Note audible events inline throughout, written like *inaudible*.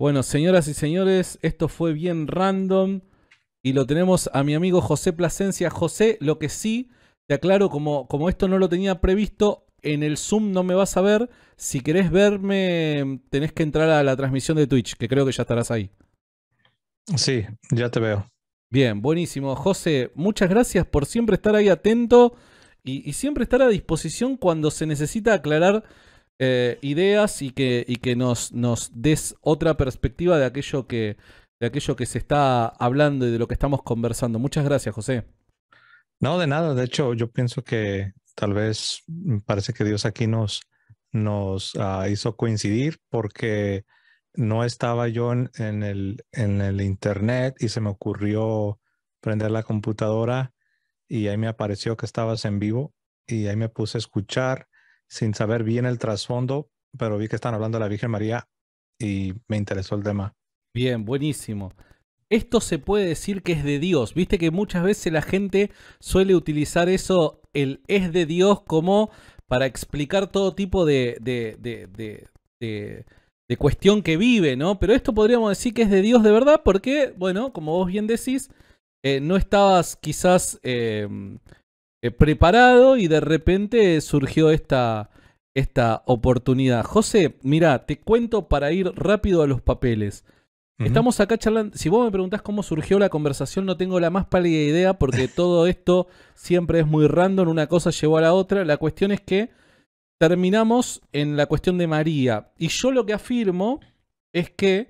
Bueno, señoras y señores, esto fue bien random. Y lo tenemos a mi amigo José Plasencia. José, lo que sí, te aclaro, como, como esto no lo tenía previsto, en el Zoom no me vas a ver. Si querés verme, tenés que entrar a la transmisión de Twitch, que creo que ya estarás ahí. Sí, ya te veo. Bien, buenísimo. José, muchas gracias por siempre estar ahí atento y siempre estar a disposición cuando se necesita aclarar eh, ideas y que, y que nos, nos des otra perspectiva de aquello, que, de aquello que se está hablando y de lo que estamos conversando. Muchas gracias, José. No, de nada. De hecho, yo pienso que tal vez mm, parece que Dios aquí nos, nos ah, hizo coincidir porque no estaba yo en, el, en el internet y se me ocurrió prender la computadora y ahí me apareció que estabas en vivo y ahí me puse a escuchar sin saber bien el trasfondo, pero vi que están hablando de la Virgen María y me interesó el tema. Bien, buenísimo. Esto se puede decir que es de Dios. Viste que muchas veces la gente suele utilizar eso, el es de Dios, como para explicar todo tipo de, de, de, de cuestión que vive, ¿no? Pero esto podríamos decir que es de Dios de verdad porque, bueno, como vos bien decís, eh, no estabas quizás eh, eh, preparado y de repente surgió esta, esta oportunidad. José, mira, te cuento para ir rápido a los papeles. Estamos acá charlando. Si vos me preguntás cómo surgió la conversación, no tengo la más pálida idea porque *laughs* todo esto siempre es muy random. Una cosa llevó a la otra. La cuestión es que terminamos en la cuestión de María. Y yo lo que afirmo es que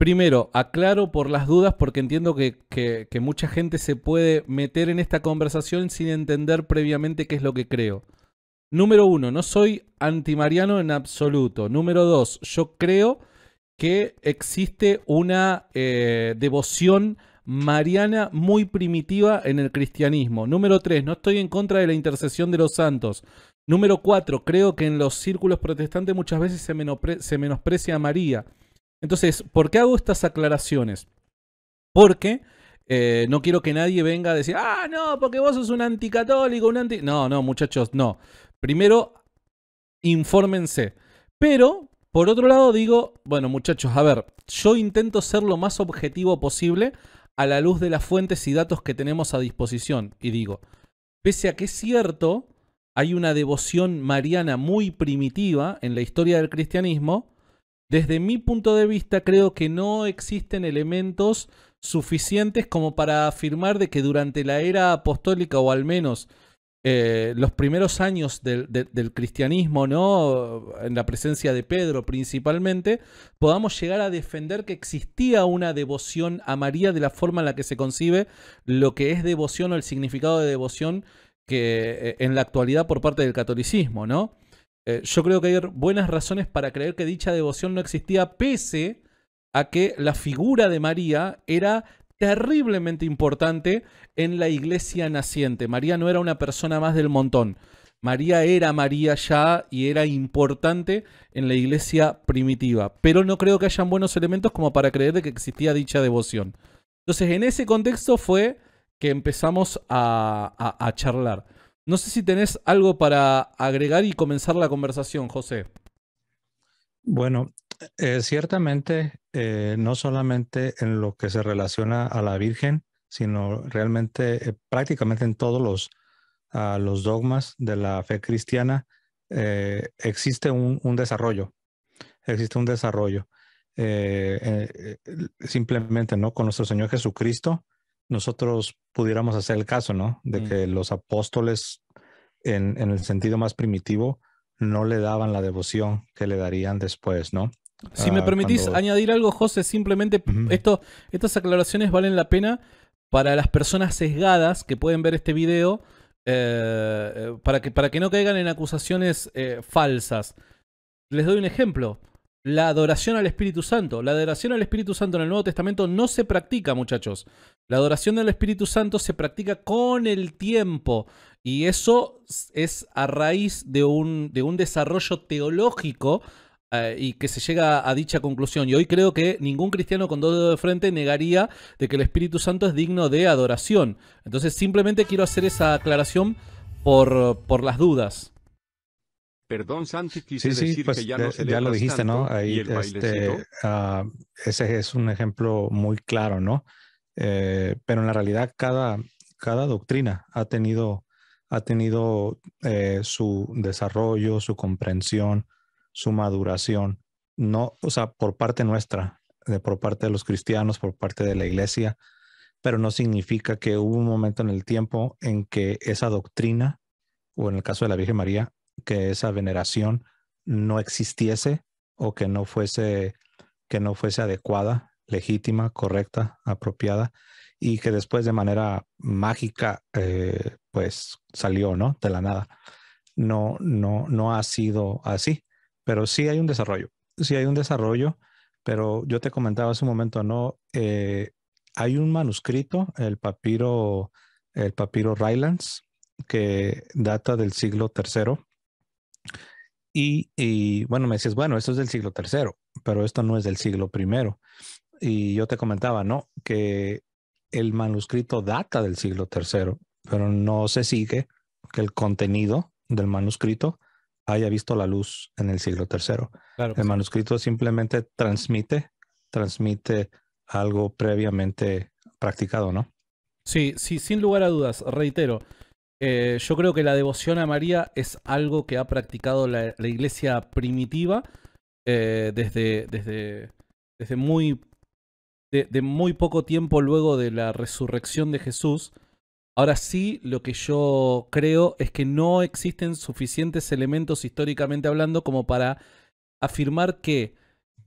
Primero, aclaro por las dudas porque entiendo que, mucha gente se puede meter en esta conversación sin entender previamente qué es lo que creo. Número uno, no soy antimariano en absoluto. Número dos, yo creo que existe una eh, devoción mariana muy primitiva en el cristianismo. Número tres, no estoy en contra de la intercesión de los santos. Número cuatro, creo que en los círculos protestantes muchas veces se, se menosprecia a María. Entonces, ¿por qué hago estas aclaraciones? Porque eh, no quiero que nadie venga a decir, ah, no, porque vos sos un anticatólico, un anti... No, no, muchachos, no. Primero, infórmense. Pero, por otro lado, digo, bueno, muchachos, a ver, yo intento ser lo más objetivo posible a la luz de las fuentes y datos que tenemos a disposición. Y digo, pese a que es cierto, hay una devoción mariana muy primitiva en la historia del cristianismo, desde mi punto de vista, creo que no existen elementos suficientes como para afirmar de que durante la era apostólica o al menos eh, los primeros años del, cristianismo, ¿no? En la presencia de Pedro principalmente, podamos llegar a defender que existía una devoción a María de la forma en la que se concibe lo que es devoción o el significado de devoción que eh, en la actualidad por parte del catolicismo, ¿no? Eh, yo creo que hay buenas razones para creer que dicha devoción no existía pese a que la figura de María era terriblemente importante en la iglesia naciente. María no era una persona más del montón. María era María ya y era importante en la iglesia primitiva, pero no creo que hayan buenos elementos como para creer que existía dicha devoción. Entonces, en ese contexto fue que empezamos a charlar. No sé si tenés algo para agregar y comenzar la conversación, José. Bueno, eh, ciertamente, eh, no solamente en lo que se relaciona a la Virgen, sino realmente eh, prácticamente en todos los, los, dogmas de la fe cristiana existe un, un, desarrollo, existe un desarrollo. simplemente, ¿no? Con nuestro Señor Jesucristo, nosotros pudiéramos hacer el caso, ¿no? De mm. que los apóstoles, en, el sentido más primitivo, no le daban la devoción que le darían después, ¿no? Si me ah, permitís añadir algo, José, simplemente esto, estas aclaraciones valen la pena para las personas sesgadas que pueden ver este video, eh, eh, para, que, para que no caigan en acusaciones eh, falsas. Les doy un ejemplo. La adoración al Espíritu Santo. La adoración al Espíritu Santo en el Nuevo Testamento no se practica, muchachos. La adoración del Espíritu Santo se practica con el tiempo y eso es a raíz de un, de un desarrollo teológico eh, y que se llega a dicha conclusión. Y hoy creo que ningún cristiano con dos dedos de frente negaría de que el Espíritu Santo es digno de adoración. Entonces simplemente quiero hacer esa aclaración por, por las dudas. Perdón, Santi, quise decir que pues, ya, eh, lo dijiste, ¿no? Este, ah, ese es un ejemplo muy claro, ¿no? Eh, pero en la realidad cada, cada doctrina ha tenido, ha tenido eh, su desarrollo, su comprensión, su maduración, no, o sea, por parte nuestra, de, por parte de los cristianos, por parte de la iglesia, pero no significa que hubo un momento en el tiempo en que esa doctrina, o en el caso de la Virgen María, que esa veneración no existiese o que no fuese, que no fuese adecuada legítima, correcta, apropiada y que después de manera mágica eh, pues salió, ¿no? De la nada. No, no, no ha sido así, pero sí hay un desarrollo, sí hay un desarrollo, pero yo te comentaba hace un momento, ¿no? Eh, hay un manuscrito, el papiro, el papiro Rylands, que data del siglo III. Y, bueno, me dices, bueno, esto es del siglo III, pero esto no es del siglo I, y yo te comentaba, ¿no? Que el manuscrito data del siglo III, pero no se sigue que el contenido del manuscrito haya visto la luz en el siglo III. el manuscrito simplemente transmite, transmite algo previamente practicado, ¿no? Sí, sí, sin lugar a dudas, reitero, eh, yo creo que la devoción a María es algo que ha practicado la, iglesia primitiva eh, desde, desde, desde muy de, muy poco tiempo luego de la resurrección de Jesús. Ahora sí, lo que yo creo es que no existen suficientes elementos históricamente hablando como para afirmar que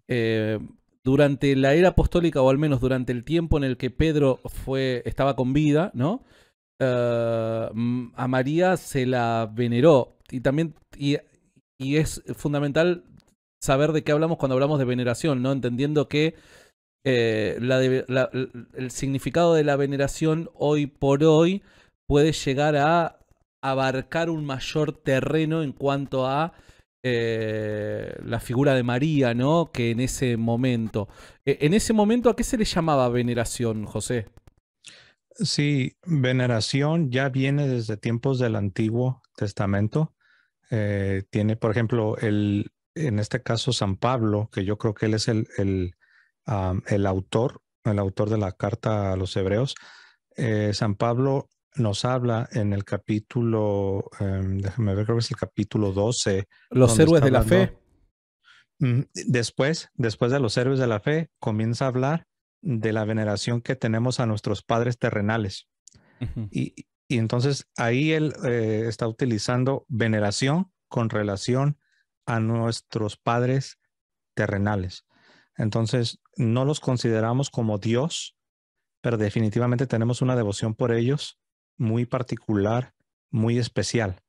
eh, durante la era apostólica, o al menos durante el tiempo en el que Pedro fue, estaba con vida, ¿no? Ah, mm, a María se la veneró. Y también y es fundamental saber de qué hablamos cuando hablamos de veneración, ¿no? Entendiendo que eh, el significado de la veneración hoy por hoy puede llegar a abarcar un mayor terreno en cuanto a eh, la figura de María, ¿no? Que en ese momento. E-, en ese momento, ¿a qué se le llamaba veneración, José? Sí, veneración ya viene desde tiempos del Antiguo Testamento. Eh, tiene, por ejemplo, el, en este caso, San Pablo, que yo creo que él es el el autor, el autor de la carta a los hebreos, eh, San Pablo nos habla en el capítulo, em, déjame ver, creo que es el capítulo 12. Los héroes de la fe. Mm, después, después de los héroes de la fe, comienza a hablar de la veneración que tenemos a nuestros padres terrenales. y, entonces ahí él eh, está utilizando veneración con relación a nuestros padres terrenales. Entonces, no los consideramos como Dios, pero definitivamente tenemos una devoción por ellos muy particular, muy especial,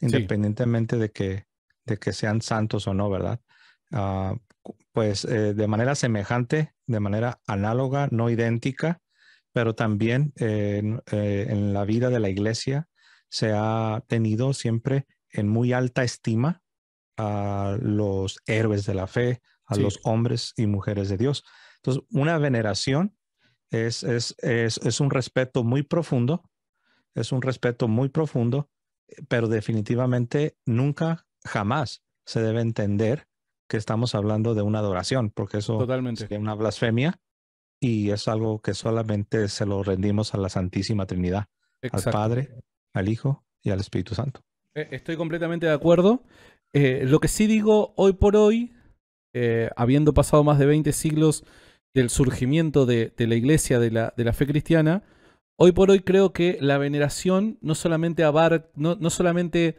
independientemente de, que, de que sean santos o no, ¿verdad? Ah, pues eh, de manera semejante, de manera análoga, no idéntica, pero también eh, eh, en la vida de la iglesia se ha tenido siempre en muy alta estima a los héroes de la fe, a los hombres y mujeres de Dios. Entonces, una veneración es, un respeto muy profundo, es un respeto muy profundo, pero definitivamente nunca, jamás se debe entender que estamos hablando de una adoración, porque eso Totalmente. sería una blasfemia y es algo que solamente se lo rendimos a la Santísima Trinidad, al Padre, al Hijo y al Espíritu Santo. Eh, estoy completamente de acuerdo. Eh, lo que sí digo hoy por hoy eh, habiendo pasado más de 20 siglos del surgimiento de, la iglesia, de la, fe cristiana, hoy por hoy creo que la veneración no solamente, no solamente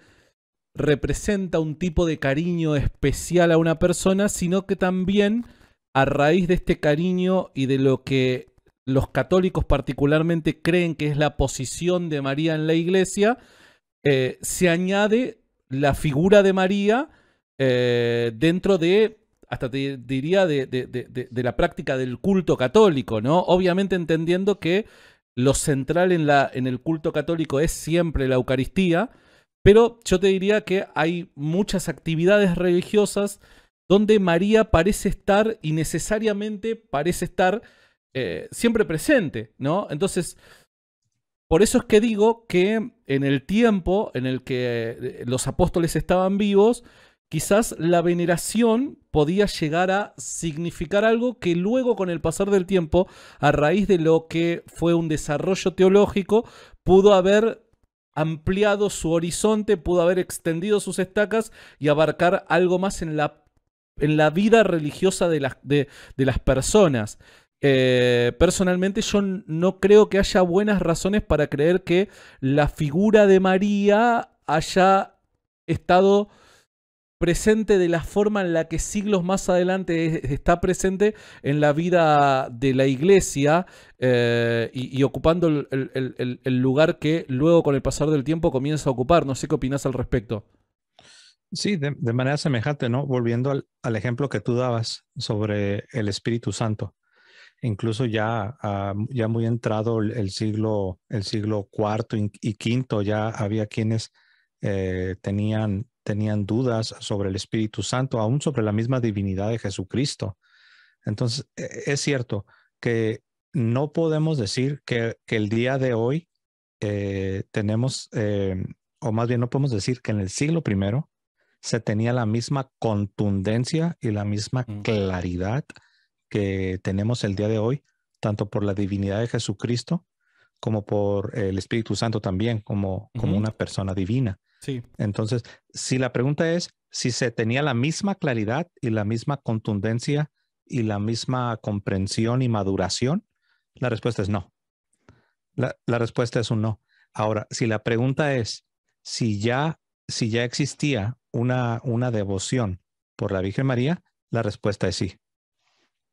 representa un tipo de cariño especial a una persona, sino que también a raíz de este cariño y de lo que los católicos particularmente creen que es la posición de María en la iglesia, eh, se añade la figura de María eh, dentro de hasta te diría de, la práctica del culto católico, ¿no? Obviamente entendiendo que lo central en, la, en el culto católico es siempre la Eucaristía, pero yo te diría que hay muchas actividades religiosas donde María parece estar y necesariamente parece estar eh, siempre presente, ¿no? Entonces, por eso es que digo que en el tiempo en el que eh, los apóstoles estaban vivos, quizás la veneración podía llegar a significar algo que luego con el pasar del tiempo, a raíz de lo que fue un desarrollo teológico, pudo haber ampliado su horizonte, pudo haber extendido sus estacas y abarcar algo más en la, en la vida religiosa de las, de, las personas. Eh, personalmente yo no creo que haya buenas razones para creer que la figura de María haya estado presente de la forma en la que siglos más adelante está presente en la vida de la iglesia eh, y, ocupando el, lugar que luego con el pasar del tiempo comienza a ocupar. No sé qué opinas al respecto. Sí, de, manera semejante, ¿no? Volviendo al, ejemplo que tú dabas sobre el Espíritu Santo. Incluso ya, ah, ya muy entrado el, siglo, el siglo IV y, quinto V, ya había quienes eh, tenían tenían dudas sobre el Espíritu Santo, aún sobre la misma divinidad de Jesucristo. Entonces, e, e, es cierto que no podemos decir que, el día de hoy eh, tenemos, em, o más bien no podemos decir que en el siglo primero se tenía la misma contundencia y la misma claridad que tenemos el día de hoy, tanto por la divinidad de Jesucristo como por el Espíritu Santo también, como, como una persona divina. Entonces, si la pregunta es si se tenía la misma claridad y la misma contundencia y la misma comprensión y maduración, la respuesta es no. La, respuesta es un no. Ahora, si la pregunta es si ya, si ya existía una, una devoción por la Virgen María, la respuesta es sí.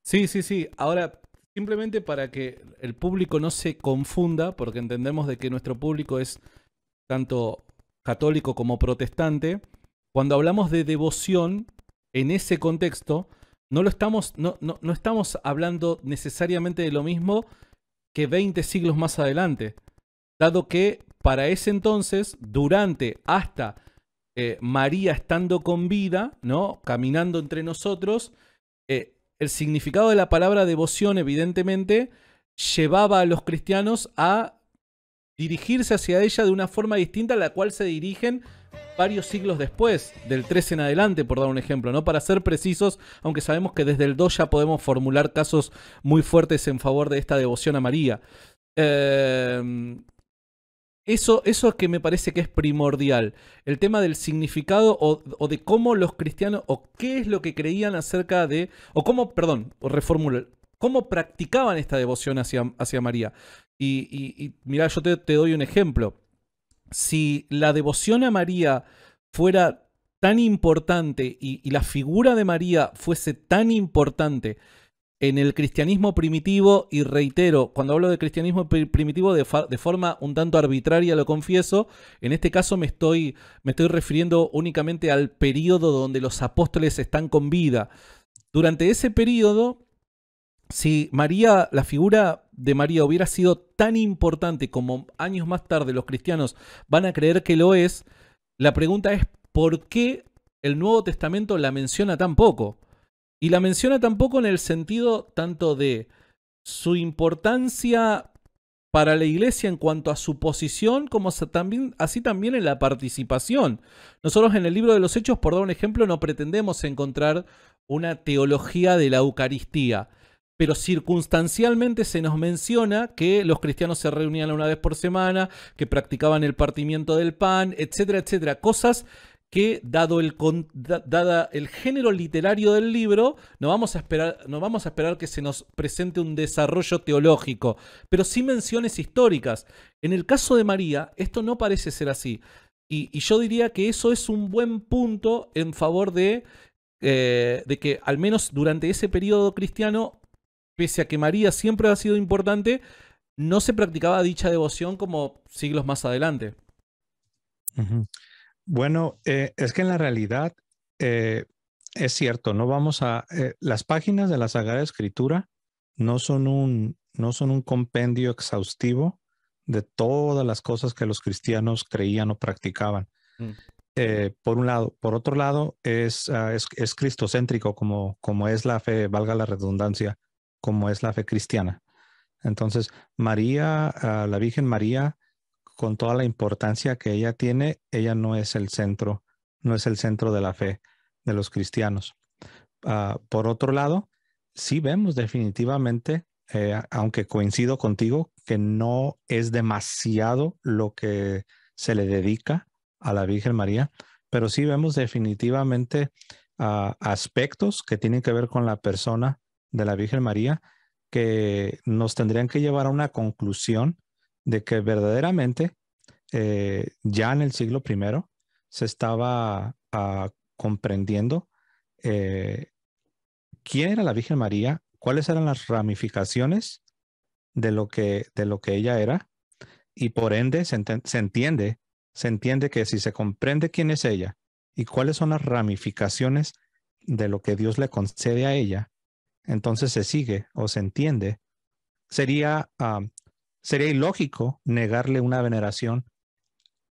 Sí, sí, sí. Ahora, simplemente para que el público no se confunda, porque entendemos de que nuestro público es tanto católico como protestante, cuando hablamos de devoción, en ese contexto, no, lo estamos, no, no, estamos hablando necesariamente de lo mismo que 20 siglos más adelante, dado que para ese entonces, durante hasta eh, María estando con vida, ¿no? caminando entre nosotros, eh, el significado de la palabra devoción evidentemente llevaba a los cristianos a dirigirse hacia ella de una forma distinta a la cual se dirigen varios siglos después, del 13 en adelante, por dar un ejemplo, ¿no? Para ser precisos, aunque sabemos que desde el 2 ya podemos formular casos muy fuertes en favor de esta devoción a María. Em, eso, eso es que me parece que es primordial. El tema del significado o, de cómo los cristianos, o qué es lo que creían acerca de, o cómo, perdón, reformular cómo practicaban esta devoción hacia, hacia María. Y, mira, yo te, doy un ejemplo. Si la devoción a María fuera tan importante y, la figura de María fuese tan importante en el cristianismo primitivo, y reitero, cuando hablo de cristianismo primitivo de, forma un tanto arbitraria, lo confieso, en este caso me estoy, me estoy refiriendo únicamente al periodo donde los apóstoles están con vida. Durante ese periodo, si María, la figura de María hubiera sido tan importante como años más tarde los cristianos van a creer que lo es, la pregunta es por qué el Nuevo Testamento la menciona tan poco. Y la menciona tan poco en el sentido tanto de su importancia para la iglesia en cuanto a su posición, como también, así también en la participación. Nosotros en el libro de los Hechos, por dar un ejemplo, no pretendemos encontrar una teología de la Eucaristía pero circunstancialmente se nos menciona que los cristianos se reunían una vez por semana, que practicaban el partimiento del pan, etcétera, etcétera. Cosas que dado el, género literario del libro, no vamos, a esperar, vamos a esperar que se nos presente un desarrollo teológico, pero sí menciones históricas. En el caso de María, esto no parece ser así. Y, yo diría que eso es un buen punto en favor de, eh, de que al menos durante ese periodo cristiano pese a que María siempre ha sido importante, no se practicaba dicha devoción como siglos más adelante. Bueno, eh, es que en la realidad eh, es cierto, no vamos a... Eh, las páginas de la Sagrada Escritura no son un, no son un compendio exhaustivo de todas las cosas que los cristianos creían o practicaban. Mm. por un lado. Por otro lado, ah, es, es, cristocéntrico, como, como es la fe, valga la redundancia como es la fe cristiana. Entonces, María, ah, la Virgen María, con toda la importancia que ella tiene, ella no es el centro, no es el centro de la fe de los cristianos. Ah, por otro lado, sí vemos definitivamente, eh, aunque coincido contigo, que no es demasiado lo que se le dedica a la Virgen María, pero sí vemos definitivamente ah, aspectos que tienen que ver con la persona de la Virgen María que nos tendrían que llevar a una conclusión de que verdaderamente eh, ya en el siglo I se estaba ah, comprendiendo eh, quién era la Virgen María, cuáles eran las ramificaciones de lo que, de lo que ella era y por ende se entiende, se entiende que si se comprende quién es ella y cuáles son las ramificaciones de lo que Dios le concede a ella, entonces se sigue o se entiende. Sería, sería ilógico negarle una veneración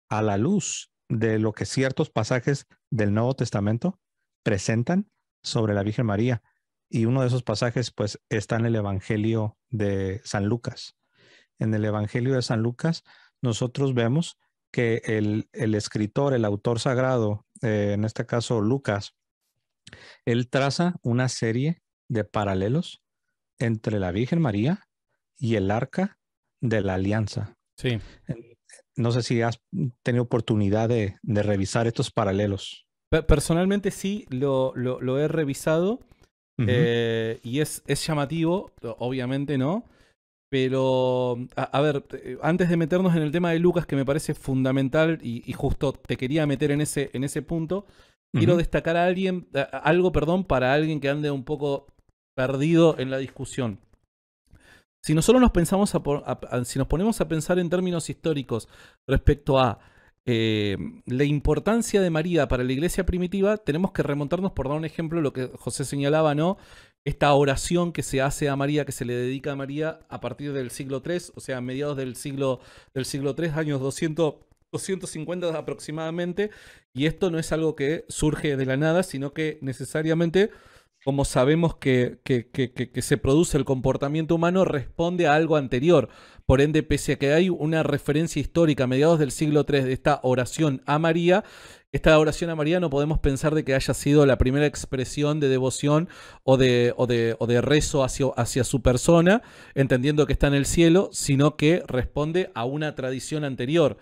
a la luz de lo que ciertos pasajes del Nuevo Testamento presentan sobre la Virgen María. Y uno de esos pasajes, pues, está en el Evangelio de San Lucas. En el Evangelio de San Lucas, nosotros vemos que el, escritor, el autor sagrado, eh, en este caso Lucas, él traza una serie de paralelos entre la Virgen María y el arca de la alianza. Sí. No sé si has tenido oportunidad de, revisar estos paralelos. Personalmente sí, lo, lo, he revisado eh, y es, es llamativo, obviamente no, pero a, ver, antes de meternos en el tema de Lucas, que me parece fundamental y, justo te quería meter en ese, en ese punto, quiero destacar a alguien, algo, perdón, para alguien que ande un poco perdido en la discusión. Si nosotros nos, pensamos si nos ponemos a pensar en términos históricos respecto a eh, la importancia de María para la iglesia primitiva, tenemos que remontarnos, por dar un ejemplo, lo que José señalaba, ¿no? Esta oración que se hace a María, que se le dedica a María a partir del siglo III, o sea, a mediados del siglo, del siglo III, años 200, 250 aproximadamente, y esto no es algo que surge de la nada, sino que necesariamente como sabemos que, se produce el comportamiento humano, responde a algo anterior. Por ende, pese a que hay una referencia histórica a mediados del siglo III de esta oración a María, esta oración a María no podemos pensar de que haya sido la primera expresión de devoción o de, de, rezo hacia, hacia su persona, entendiendo que está en el cielo, sino que responde a una tradición anterior.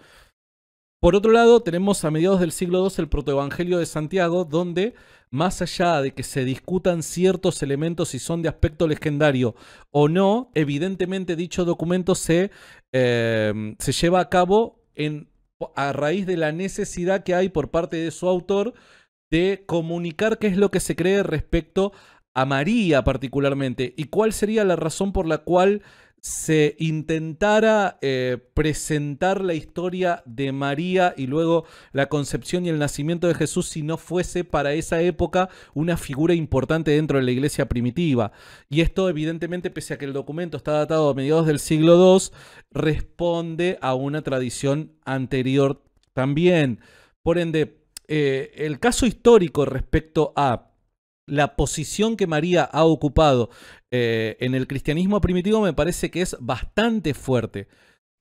Por otro lado, tenemos a mediados del siglo II el protoevangelio de Santiago, donde más allá de que se discutan ciertos elementos si son de aspecto legendario o no, evidentemente dicho documento se, em, se lleva a cabo en, a raíz de la necesidad que hay por parte de su autor de comunicar qué es lo que se cree respecto a María particularmente y cuál sería la razón por la cual se intentara eh, presentar la historia de María y luego la concepción y el nacimiento de Jesús si no fuese para esa época una figura importante dentro de la iglesia primitiva. Y esto evidentemente, pese a que el documento está datado a mediados del siglo II, responde a una tradición anterior también. Por ende, eh, el caso histórico respecto a la posición que María ha ocupado eh, en el cristianismo primitivo me parece que es bastante fuerte.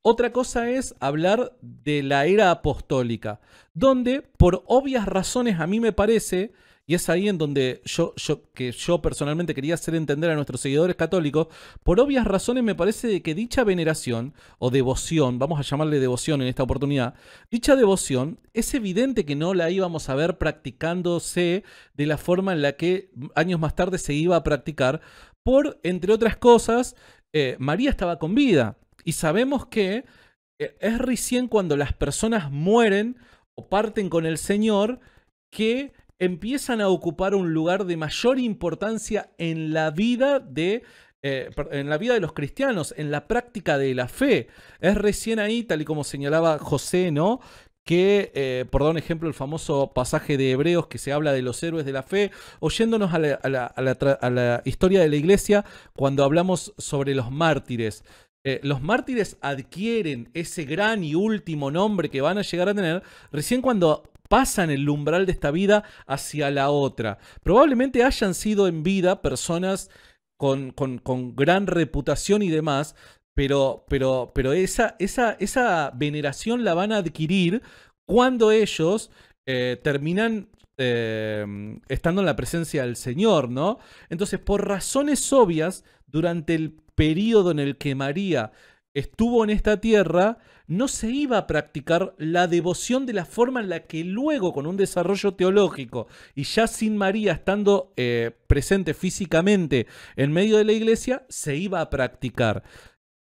Otra cosa es hablar de la era apostólica, donde por obvias razones a mí me parece, y es ahí en donde yo, que yo personalmente quería hacer entender a nuestros seguidores católicos, por obvias razones me parece que dicha veneración o devoción, vamos a llamarle devoción en esta oportunidad, dicha devoción es evidente que no la íbamos a ver practicándose de la forma en la que años más tarde se iba a practicar, por, entre otras cosas, eh, María estaba con vida. Y sabemos que eh, es recién cuando las personas mueren o parten con el Señor que empiezan a ocupar un lugar de mayor importancia en la vida de eh, en la vida de los cristianos, en la práctica de la fe. Es recién ahí, tal y como señalaba José, ¿no? que, eh, por dar un ejemplo, el famoso pasaje de Hebreos que se habla de los héroes de la fe, oyéndonos a la, historia de la iglesia cuando hablamos sobre los mártires. Eh, los mártires adquieren ese gran y último nombre que van a llegar a tener recién cuando pasan el umbral de esta vida hacia la otra. Probablemente hayan sido en vida personas con, gran reputación y demás, pero, pero, esa, esa, esa veneración la van a adquirir cuando ellos eh, terminan eh, estando en la presencia del Señor, ¿no? Entonces, por razones obvias, durante el periodo en el que María estuvo en esta tierra, no se iba a practicar la devoción de la forma en la que luego, con un desarrollo teológico y ya sin María estando eh, presente físicamente en medio de la iglesia, se iba a practicar.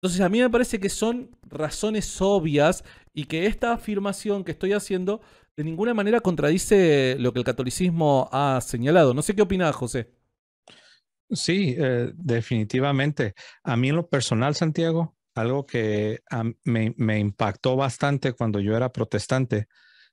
Entonces a mí me parece que son razones obvias y que esta afirmación que estoy haciendo de ninguna manera contradice lo que el catolicismo ha señalado. No sé qué opina José. Sí, eh, definitivamente. A mí en lo personal, Santiago, algo que me, impactó bastante cuando yo era protestante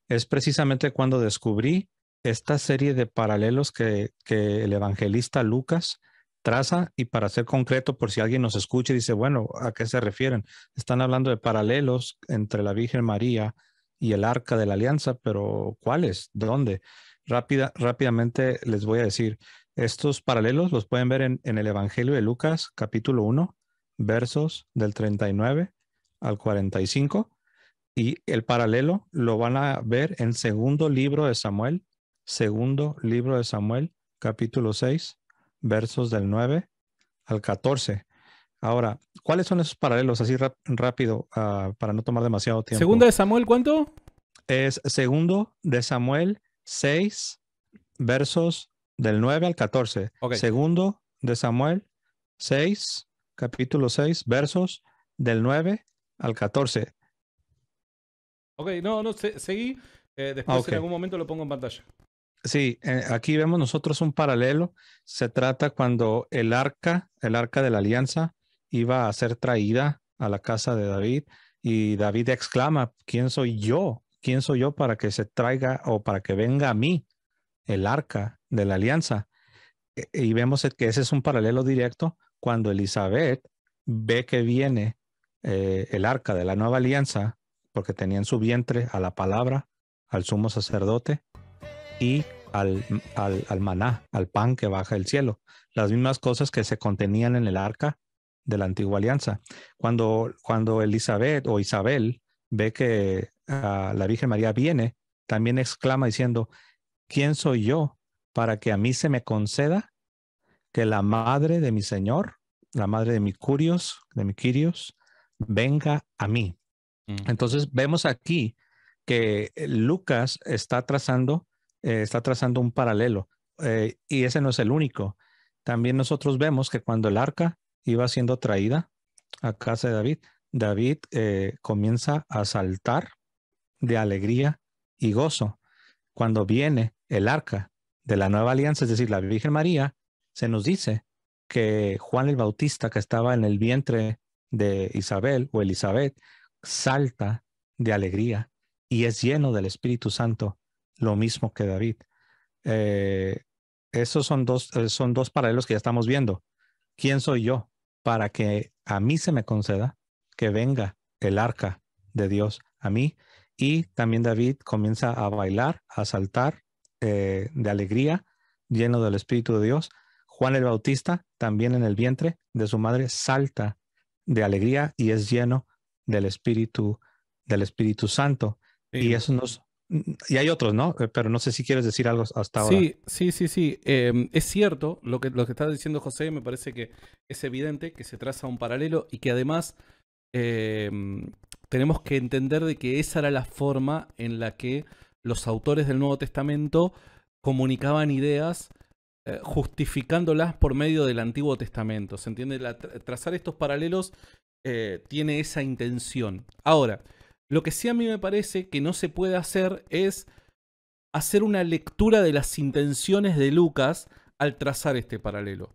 es precisamente cuando descubrí esta serie de paralelos que el evangelista Lucas traza y para ser concreto, por si alguien nos escucha y dice, bueno, ¿a qué se refieren? Están hablando de paralelos entre la Virgen María y el arca de la alianza, pero ¿cuáles? ¿Dónde? Rápida, rápidamente les voy a decir, estos paralelos los pueden ver en, en el Evangelio de Lucas capítulo 1, versos del 39 al 45. Y el paralelo lo van a ver en segundo libro de Samuel, segundo libro de Samuel, capítulo 6, versos del 9 al 14. Ahora, ¿cuáles son esos paralelos así rápido ah, para no tomar demasiado tiempo? Segunda de Samuel, ¿cuánto? Es segundo de Samuel 6, versos del 9 al 14. Segundo de Samuel 6, capítulo 6, versos del 9 al 14. Ok, no, no, seguí. Eh, después en algún momento lo pongo en pantalla. Sí, eh, aquí vemos nosotros un paralelo. Se trata cuando el arca, el arca de la alianza, iba a ser traída a la casa de David y David exclama, ¿quién soy yo? ¿Quién soy yo para que se traiga o para que venga a mí el arca de la alianza? E, y vemos e, que ese es un paralelo directo cuando Elizabeth ve que viene eh, el arca de la nueva alianza, porque tenía en su vientre a la palabra, al sumo sacerdote, y al, al maná, al pan que baja del cielo. Las mismas cosas que se contenían en el arca de la antigua alianza. Cuando, cuando Elizabeth o Isabel ve que ah, la Virgen María viene, también exclama diciendo, ¿quién soy yo para que a mí se me conceda que la madre de mi Señor, la madre de mi curios, de mi quirios, venga a mí? Mm. Entonces vemos aquí que eh, Lucas está trazando eh, está trazando un paralelo eh, y ese no es el único. También nosotros vemos que cuando el arca iba siendo traída a casa de David, David eh, comienza a saltar de alegría y gozo cuando viene el arca de la nueva alianza, es decir, la Virgen María, se nos dice que Juan el Bautista, que estaba en el vientre de Isabel o Elizabeth, salta de alegría y es lleno del Espíritu Santo lo mismo que David. Eh, esos son dos, eh, son dos paralelos que ya estamos viendo. ¿Quién soy yo para que a mí se me conceda que venga el arca de Dios a mí? Y también David comienza a bailar, a saltar eh, de alegría, lleno del Espíritu de Dios. Juan el Bautista, también en el vientre de su madre, salta de alegría y es lleno del Espíritu, del Espíritu Santo. Y eso nos, y hay otros, ¿no? Eh, pero no sé si quieres decir algo hasta ahora. Sí, sí, sí, sí. Em, es cierto lo que, lo que está diciendo José, me parece que es evidente que se traza un paralelo y que además em, tenemos que entender de que esa era la forma en la que los autores del Nuevo Testamento comunicaban ideas eh, justificándolas por medio del Antiguo Testamento. ¿Se entiende? trazar estos paralelos eh, tiene esa intención. Ahora, lo que sí a mí me parece que no se puede hacer es hacer una lectura de las intenciones de Lucas al trazar este paralelo.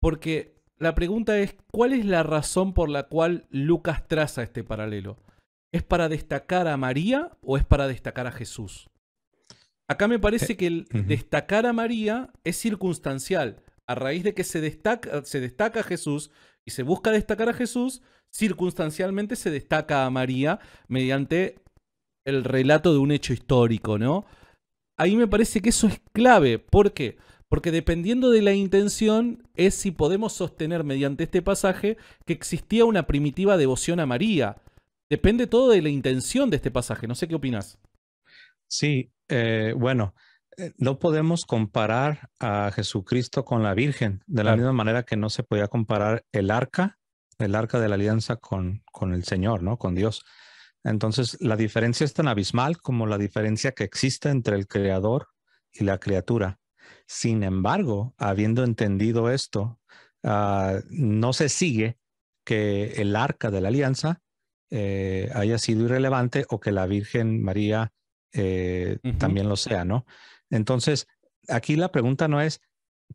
Porque la pregunta es, ¿cuál es la razón por la cual Lucas traza este paralelo? ¿Es para destacar a María o es para destacar a Jesús? Acá me parece eh, que el destacar a María es circunstancial. A raíz de que se destaca, se destaca a Jesús, y se busca destacar a Jesús, circunstancialmente se destaca a María mediante el relato de un hecho histórico, ¿no? Ahí me parece que eso es clave. ¿Por qué? Porque dependiendo de la intención es si podemos sostener mediante este pasaje que existía una primitiva devoción a María. Depende todo de la intención de este pasaje. No sé qué opinas. Sí, eh, bueno, eh, no podemos comparar a Jesucristo con la Virgen, de la misma manera que no se podía comparar el arca, el arca de la alianza con, con el Señor, ¿no? Con Dios. Entonces, la diferencia es tan abismal como la diferencia que existe entre el creador y la criatura. Sin embargo, habiendo entendido esto, ah, no se sigue que el arca de la alianza eh, haya sido irrelevante o que la Virgen María eh, también lo sea, ¿no? Entonces, aquí la pregunta no es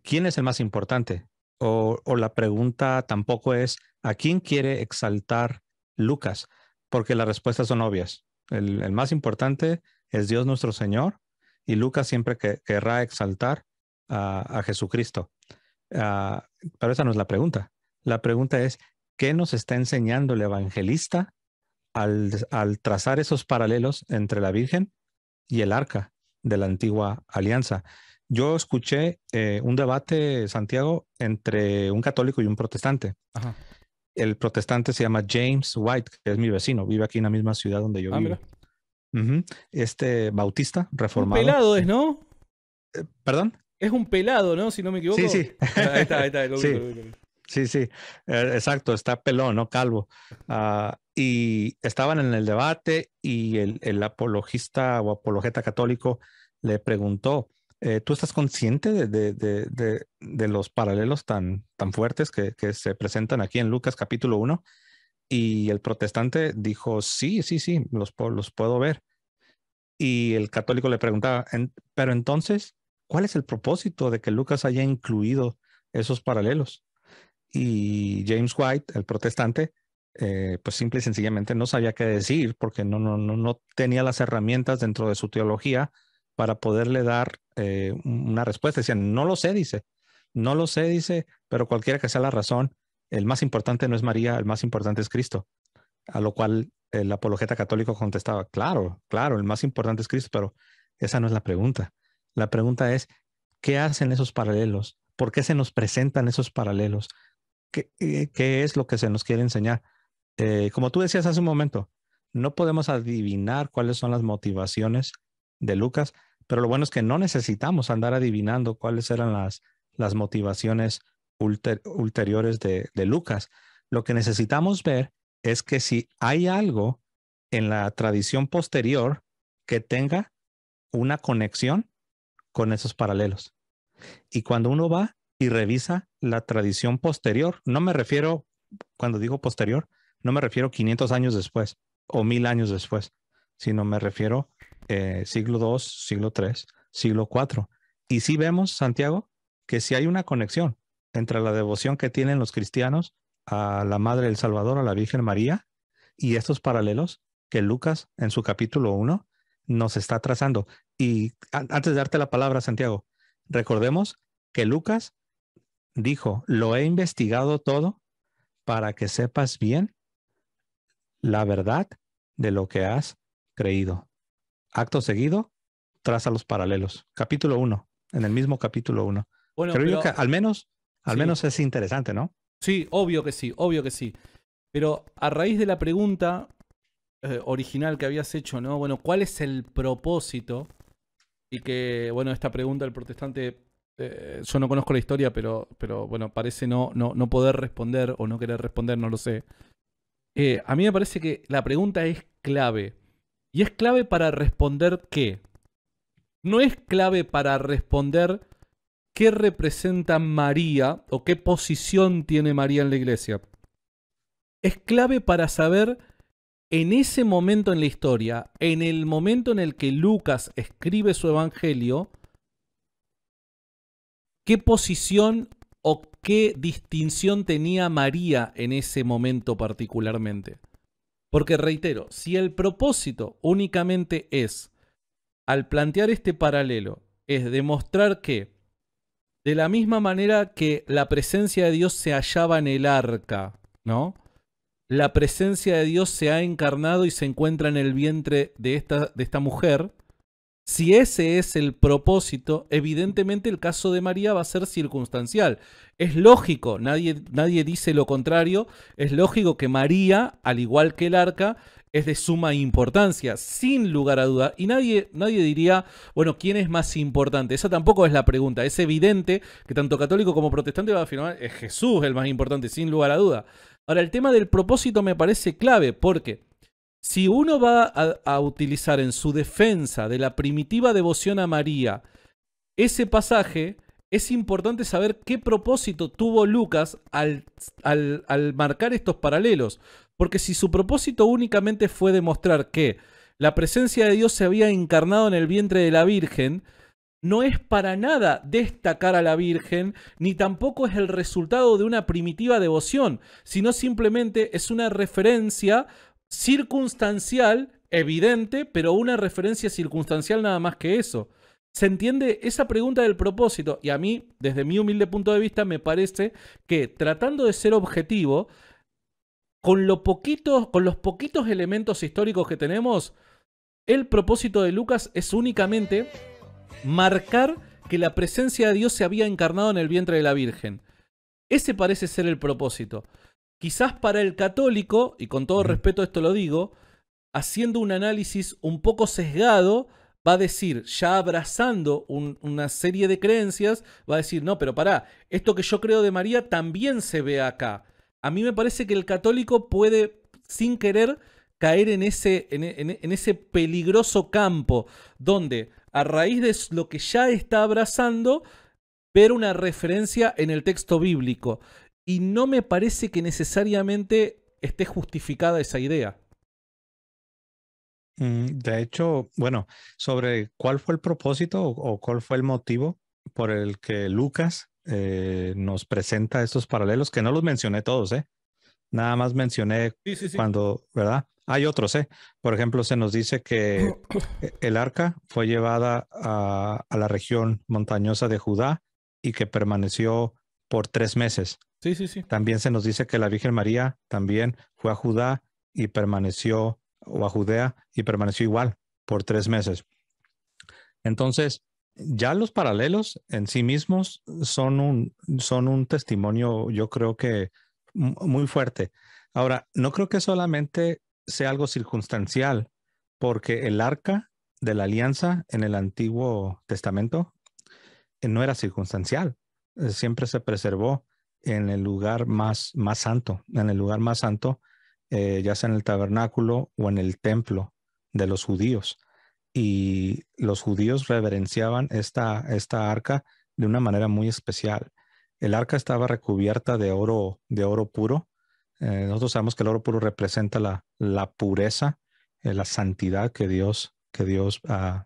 quién es el más importante o, la pregunta tampoco es a quién quiere exaltar Lucas, porque las respuestas son obvias. El, más importante es Dios nuestro Señor y Lucas siempre querrá exaltar a, Jesucristo. Ah, pero esa no es la pregunta. La pregunta es, ¿qué nos está enseñando el evangelista al trazar esos paralelos entre la Virgen y el arca? de la antigua alianza. Yo escuché eh, un debate, Santiago, entre un católico y un protestante. El protestante se llama James White, que es mi vecino, vive aquí en la misma ciudad donde yo ah, vivo. Este bautista reformado. Un pelado es, eh, ¿no? Eh, ¿Perdón? Es un pelado, ¿no? Si no me equivoco. Sí, sí. *laughs* Ah, ahí está, ahí está. *laughs* sí. sí, sí, exacto, está pelón, no calvo. Ah, y estaban en el debate y el, el apologista o apologeta católico le preguntó, eh, ¿tú estás consciente de, de, de, los paralelos tan, tan fuertes que, que, se presentan aquí en Lucas capítulo 1? Y el protestante dijo, sí, sí, sí, los, los puedo ver. Y el católico le preguntaba, pero entonces, ¿cuál es el propósito de que Lucas haya incluido esos paralelos? Y James White, el protestante, eh, pues simple y sencillamente no sabía qué decir porque no, no, no, tenía las herramientas dentro de su teología para poderle dar eh, una respuesta. Decían, no lo sé, dice, no lo sé, dice, pero cualquiera que sea la razón, el más importante no es María, el más importante es Cristo. A lo cual el apologeta católico contestaba, claro, claro, el más importante es Cristo, pero esa no es la pregunta. La pregunta es, ¿qué hacen esos paralelos? ¿Por qué se nos presentan esos paralelos? qué eh, es lo que se nos quiere enseñar? Eh, como tú decías hace un momento, no podemos adivinar cuáles son las motivaciones de Lucas, pero lo bueno es que no necesitamos andar adivinando cuáles eran las, las motivaciones ulteriores de, de Lucas. Lo que necesitamos ver es que si hay algo en la tradición posterior que tenga una conexión con esos paralelos. Y cuando uno va y revisa la tradición posterior, no me refiero cuando digo posterior, no me refiero 500 años después o mil años después, sino me refiero eh, siglo II, siglo III, siglo IV. Y sí vemos, Santiago, que sí hay una conexión entre la devoción que tienen los cristianos a la Madre del Salvador, a la Virgen María, y estos paralelos que Lucas en su capítulo 1 nos está trazando. Y antes de darte la palabra, Santiago, recordemos que Lucas dijo, lo he investigado todo para que sepas bien la verdad de lo que has creído. Acto seguido, traza los paralelos. Capítulo 1, en el mismo capítulo 1. Bueno, pero, que al menos, al menos es interesante, ¿no? Sí, obvio que sí, obvio que sí. Pero a raíz de la pregunta eh, original que habías hecho, ¿no? Bueno, ¿cuál es el propósito? Y que, bueno, esta pregunta del protestante, eh, yo no conozco la historia, pero, pero bueno, parece no, no, no poder responder o no querer responder, no lo sé. Eh, a mí me parece que la pregunta es clave. Y es clave para responder qué. No es clave para responder qué representa María o qué posición tiene María en la iglesia. Es clave para saber en ese momento en la historia, en el momento en el que Lucas escribe su evangelio, qué posición qué distinción tenía María en ese momento particularmente. Porque reitero, si el propósito únicamente es, al plantear este paralelo, es demostrar que, de la misma manera que la presencia de Dios se hallaba en el arca, ¿no? La presencia de Dios se ha encarnado y se encuentra en el vientre de esta, de esta mujer, si ese es el propósito, evidentemente el caso de María va a ser circunstancial. Es lógico, nadie, nadie dice lo contrario, es lógico que María, al igual que el arca, es de suma importancia, sin lugar a duda. Y nadie, nadie diría, bueno, ¿quién es más importante? Esa tampoco es la pregunta. Es evidente que tanto católico como protestante va a afirmar, es Jesús el más importante, sin lugar a duda. Ahora, el tema del propósito me parece clave, porque si uno va a, utilizar en su defensa de la primitiva devoción a María ese pasaje, es importante saber qué propósito tuvo Lucas al, al, al marcar estos paralelos. Porque si su propósito únicamente fue demostrar que la presencia de Dios se había encarnado en el vientre de la Virgen, no es para nada destacar a la Virgen, ni tampoco es el resultado de una primitiva devoción, sino simplemente es una referencia circunstancial, evidente, pero una referencia circunstancial nada más que eso. ¿Se entiende esa pregunta del propósito? Y a mí, desde mi humilde punto de vista, me parece que tratando de ser objetivo, con, lo poquito, con los poquitos elementos históricos que tenemos, el propósito de Lucas es únicamente marcar que la presencia de Dios se había encarnado en el vientre de la Virgen. Ese parece ser el propósito. Quizás para el católico, y con todo respeto esto lo digo, haciendo un análisis un poco sesgado, va a decir, ya abrazando una serie de creencias, va a decir, no, pero pará, esto que yo creo de María también se ve acá. A mí me parece que el católico puede, sin querer, caer en ese, en ese peligroso campo, donde a raíz de lo que ya está abrazando, ver una referencia en el texto bíblico y no me parece que necesariamente esté justificada esa idea. Mm, de hecho, bueno, sobre cuál fue el propósito o cuál fue el motivo por el que Lucas eh, nos presenta estos paralelos, que no los mencioné todos, ¿eh? Nada más mencioné cuando, ¿verdad? Hay otros, ¿eh? Por ejemplo, se nos dice que *coughs* e-, el arca fue llevada a la región montañosa de Judá y que permaneció por tres meses. Sí, sí, sí. También se nos dice que la Virgen María también fue a Judá y permaneció, o a Judea y permaneció igual por tres meses. Entonces, ya los paralelos en sí mismos son un, son un testimonio, yo creo que muy fuerte. Ahora, no creo que solamente sea algo circunstancial, porque el arca de la alianza en el Antiguo Testamento eh, no era circunstancial. Eh, siempre se preservó en el lugar más, más santo, en el lugar más santo, eh, ya sea en el tabernáculo o en el templo de los judíos. Y los judíos reverenciaban esta, esta arca de una manera muy especial. El arca estaba recubierta de oro, de oro puro. Eh, nosotros sabemos que el oro puro representa la, la pureza, la santidad que Dios, que Dios ah,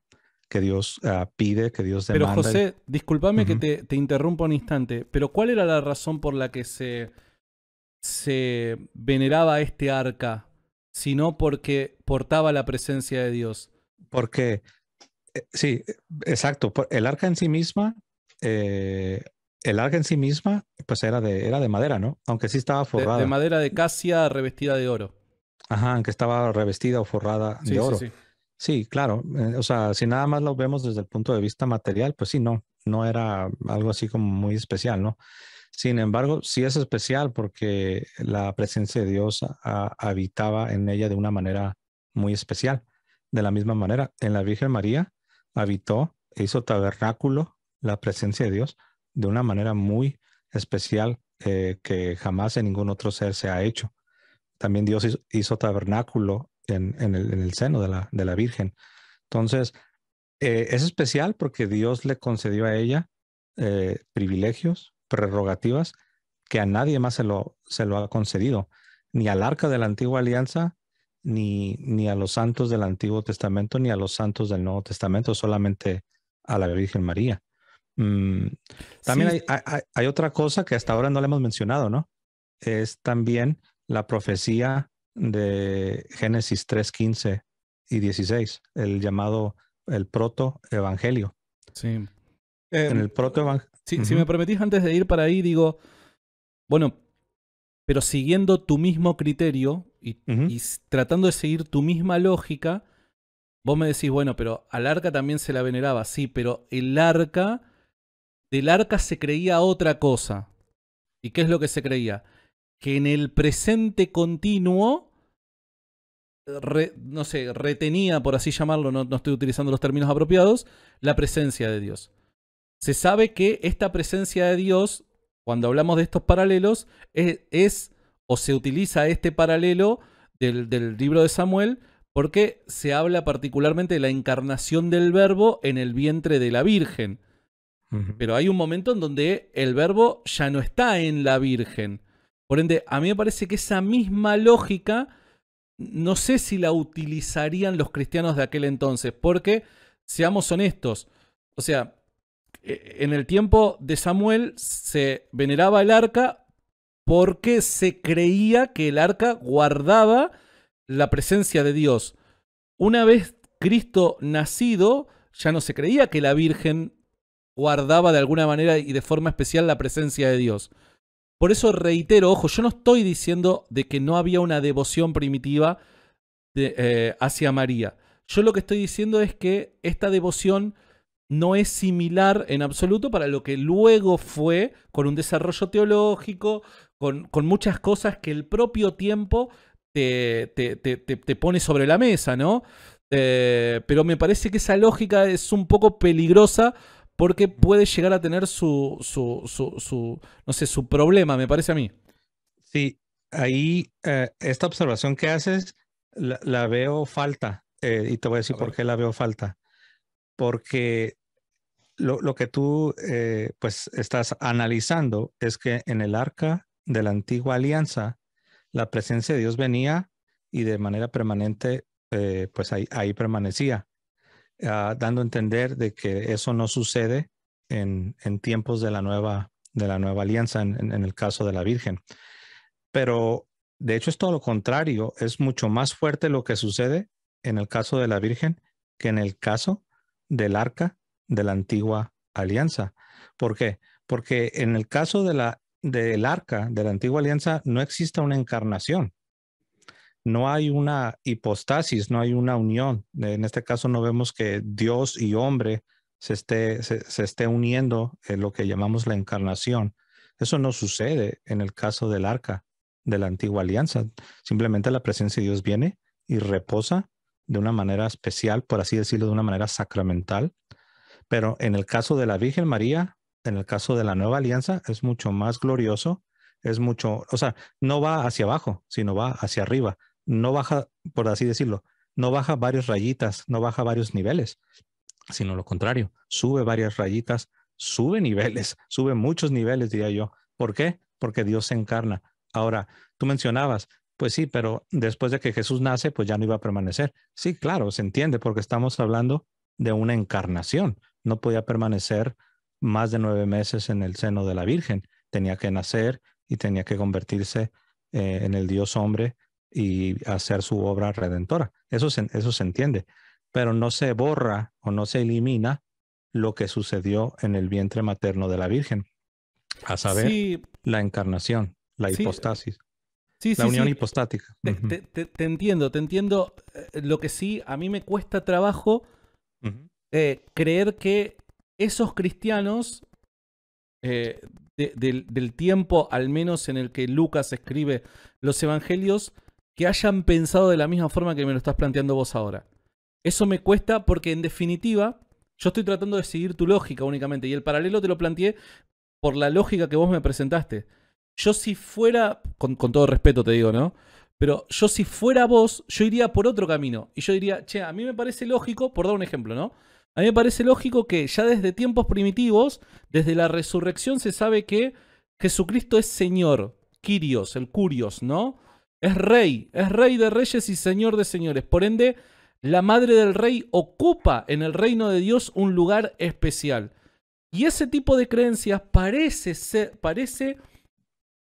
que Dios ah, pide, que Dios demanda. Pero José, discúlpame que te, interrumpa un instante, pero ¿cuál era la razón por la que se, se veneraba este arca, sino porque portaba la presencia de Dios? Porque, eh, sí, exacto, el arca en sí misma... Eh, el arca en sí misma, pues era de, era de madera, ¿no? Aunque sí estaba forrada. De, madera de casia revestida de oro. Ajá, aunque estaba revestida o forrada de oro. Sí, sí. Sí, claro. Eh, o sea, si nada más lo vemos desde el punto de vista material, pues sí, no, no era algo así como muy especial, ¿no? Sin embargo, sí es especial porque la presencia de Dios habitaba en ella de una manera muy especial. De la misma manera, en la Virgen María habitó, e hizo tabernáculo la presencia de Dios de una manera muy especial eh, que jamás en ningún otro ser se ha hecho. También Dios hizo tabernáculo en, el, seno de la, de la Virgen. Entonces, eh, es especial porque Dios le concedió a ella eh, privilegios, prerrogativas que a nadie más se lo, se lo ha concedido, ni al arca de la antigua alianza, ni, ni a los santos del Antiguo Testamento, ni a los santos del Nuevo Testamento, solamente a la Virgen María. Mm, también hay, hay, otra cosa que hasta ahora no le hemos mencionado, ¿no? Es también la profecía de Génesis 3, 15 y 16, el llamado el protoevangelio. Sí. Em, en el proto Si, si me permitís antes de ir para ahí, digo, bueno, pero siguiendo tu mismo criterio y, tratando de seguir tu misma lógica, vos me decís, bueno, pero al arca también se la veneraba, sí, pero el arca, del arca se creía otra cosa. ¿Y qué es lo que se creía? Que en el presente continuo no sé, retenía, por así llamarlo, no, estoy utilizando los términos apropiados, la presencia de Dios. Se sabe que esta presencia de Dios, cuando hablamos de estos paralelos, es, es o se utiliza este paralelo del, del libro de Samuel porque se habla particularmente de la encarnación del verbo en el vientre de la Virgen. Pero hay un momento en donde el verbo ya no está en la Virgen. Por ende, a mí me parece que esa misma lógica no sé si la utilizarían los cristianos de aquel entonces, porque, seamos honestos, o sea, e, en el tiempo de Samuel se veneraba el arca porque se creía que el arca guardaba la presencia de Dios. Una vez Cristo nacido, ya no se creía que la Virgen guardaba de alguna manera y de forma especial la presencia de Dios. Por eso reitero, ojo, yo no estoy diciendo de que no había una devoción primitiva eh, hacia María. Yo lo que estoy diciendo es que esta devoción no es similar en absoluto para lo que luego fue con un desarrollo teológico, con, muchas cosas que el propio tiempo te, pone sobre la mesa, ¿no? Eh, pero me parece que esa lógica es un poco peligrosa porque puede llegar a tener su, su, no sé, su problema, me parece a mí. Sí, ahí eh, esta observación que haces la, veo falta eh, y te voy a decir por qué la veo falta. Porque lo, que tú eh, pues estás analizando es que en el arca de la antigua alianza, la presencia de Dios venía y de manera permanente, pues ahí, ahí permanecía. Ah, dando a entender de que eso no sucede en, tiempos de la nueva, de la nueva alianza, en, el caso de la Virgen. Pero de hecho es todo lo contrario, es mucho más fuerte lo que sucede en el caso de la Virgen que en el caso del arca de la antigua alianza. ¿Por qué? Porque en el caso de la, del arca de la antigua alianza no existe una encarnación no hay una hipostasis, no hay una unión. En este caso no vemos que Dios y hombre se esté, se esté uniendo en lo que llamamos la encarnación. Eso no sucede en el caso del arca de la antigua alianza. Simplemente la presencia de Dios viene y reposa de una manera especial, por así decirlo, de una manera sacramental. Pero en el caso de la Virgen María, en el caso de la nueva alianza, es mucho más glorioso es mucho, o sea, no va hacia abajo, sino va hacia arriba no baja, por así decirlo, no baja varias rayitas, no baja varios niveles, sino lo contrario, sube varias rayitas, sube niveles, *laughs* sube muchos niveles, diría yo. ¿Por qué? Porque Dios se encarna. Ahora, tú mencionabas, pues sí, pero después de que Jesús nace, pues ya no iba a permanecer. Sí, claro, se entiende, porque estamos hablando de una encarnación. No podía permanecer más de nueve meses en el seno de la Virgen. Tenía que nacer y tenía que convertirse eh, en el Dios hombre y hacer su obra redentora. Eso se, eso se entiende, pero no se borra o no se elimina lo que sucedió en el vientre materno de la Virgen, a saber, la encarnación, la hipostasis. Sí, la unión hipostática. Te, entiendo, te entiendo. Eh, lo que sí, a mí me cuesta trabajo eh, creer que esos cristianos eh, del, tiempo, al menos en el que Lucas escribe los evangelios, que hayan pensado de la misma forma que me lo estás planteando vos ahora. Eso me cuesta porque en definitiva yo estoy tratando de seguir tu lógica únicamente y el paralelo te lo planteé por la lógica que vos me presentaste. Yo si fuera, con, todo respeto te digo, ¿no? Pero yo si fuera vos, yo iría por otro camino. Y yo diría, che, a mí me parece lógico, por dar un ejemplo, ¿no? A mí me parece lógico que ya desde tiempos primitivos, desde la resurrección se sabe que Jesucristo es Señor, Kyrios, el Curios, ¿no? Es rey, es rey de reyes y señor de señores. Por ende, la madre del rey ocupa en el reino de Dios un lugar especial. Y ese tipo de creencias parece, ser, parece,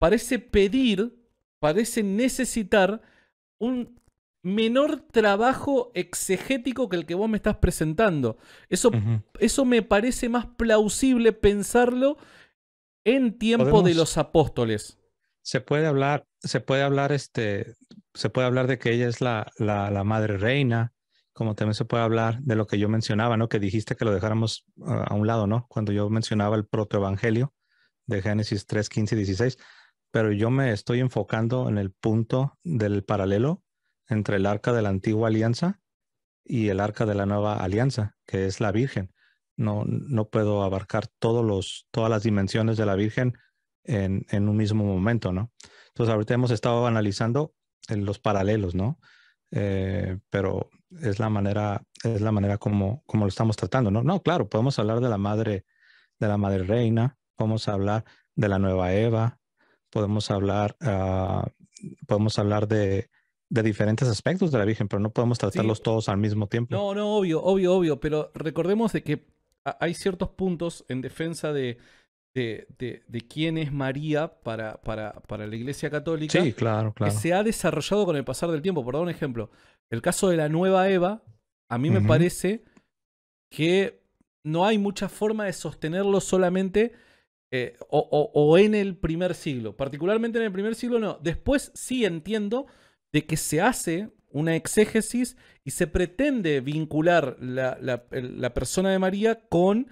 parece pedir, parece necesitar un menor trabajo exegético que el que vos me estás presentando. Eso, eso me parece más plausible pensarlo en tiempo de los apóstoles se puede hablar, se puede hablar, este, se puede hablar de que ella es la, madre reina, como también se puede hablar de lo que yo mencionaba, ¿no? Que dijiste que lo dejáramos ah, a un lado, ¿no? Cuando yo mencionaba el protoevangelio de Génesis 3, 15 y 16, pero yo me estoy enfocando en el punto del paralelo entre el arca de la antigua alianza y el arca de la nueva alianza, que es la Virgen. No, no puedo abarcar todos los, todas las dimensiones de la Virgen en, un mismo momento, ¿no? Entonces, ahorita hemos estado analizando eh, los paralelos, ¿no? Eh, pero es la manera, es la manera como, como lo estamos tratando, ¿no? No, claro, podemos hablar de la madre, de la madre reina, podemos hablar de la nueva Eva, podemos hablar, ah, podemos hablar de, de diferentes aspectos de la Virgen, pero no podemos tratarlos todos al mismo tiempo. No, no, obvio, obvio, obvio, pero recordemos de que hay ciertos puntos en defensa de, de, quién es María para, para, la Iglesia Católica. claro, Que se ha desarrollado con el pasar del tiempo. Por dar un ejemplo, el caso de la nueva Eva, a mí me parece que no hay mucha forma de sostenerlo solamente eh, o, en el primer siglo. Particularmente en el primer siglo no. Después sí entiendo de que se hace una exégesis y se pretende vincular la, la persona de María con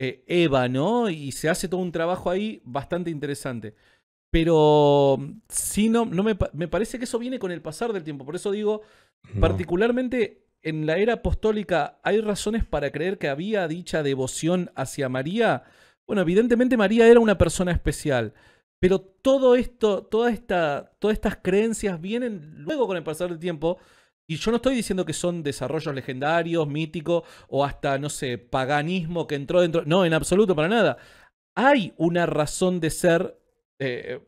eh, Eva, ¿no? Y se hace todo un trabajo ahí bastante interesante. Pero mm, sí, no, no me, parece que eso viene con el pasar del tiempo. Por eso digo, particularmente en la era apostólica, ¿hay razones para creer que había dicha devoción hacia María? Bueno, evidentemente María era una persona especial. Pero todo esto, toda esta, todas estas creencias vienen luego con el pasar del tiempo y yo no estoy diciendo que son desarrollos legendarios, míticos o hasta, no sé, paganismo que entró dentro. No, en absoluto, para nada. Hay una razón de ser eh,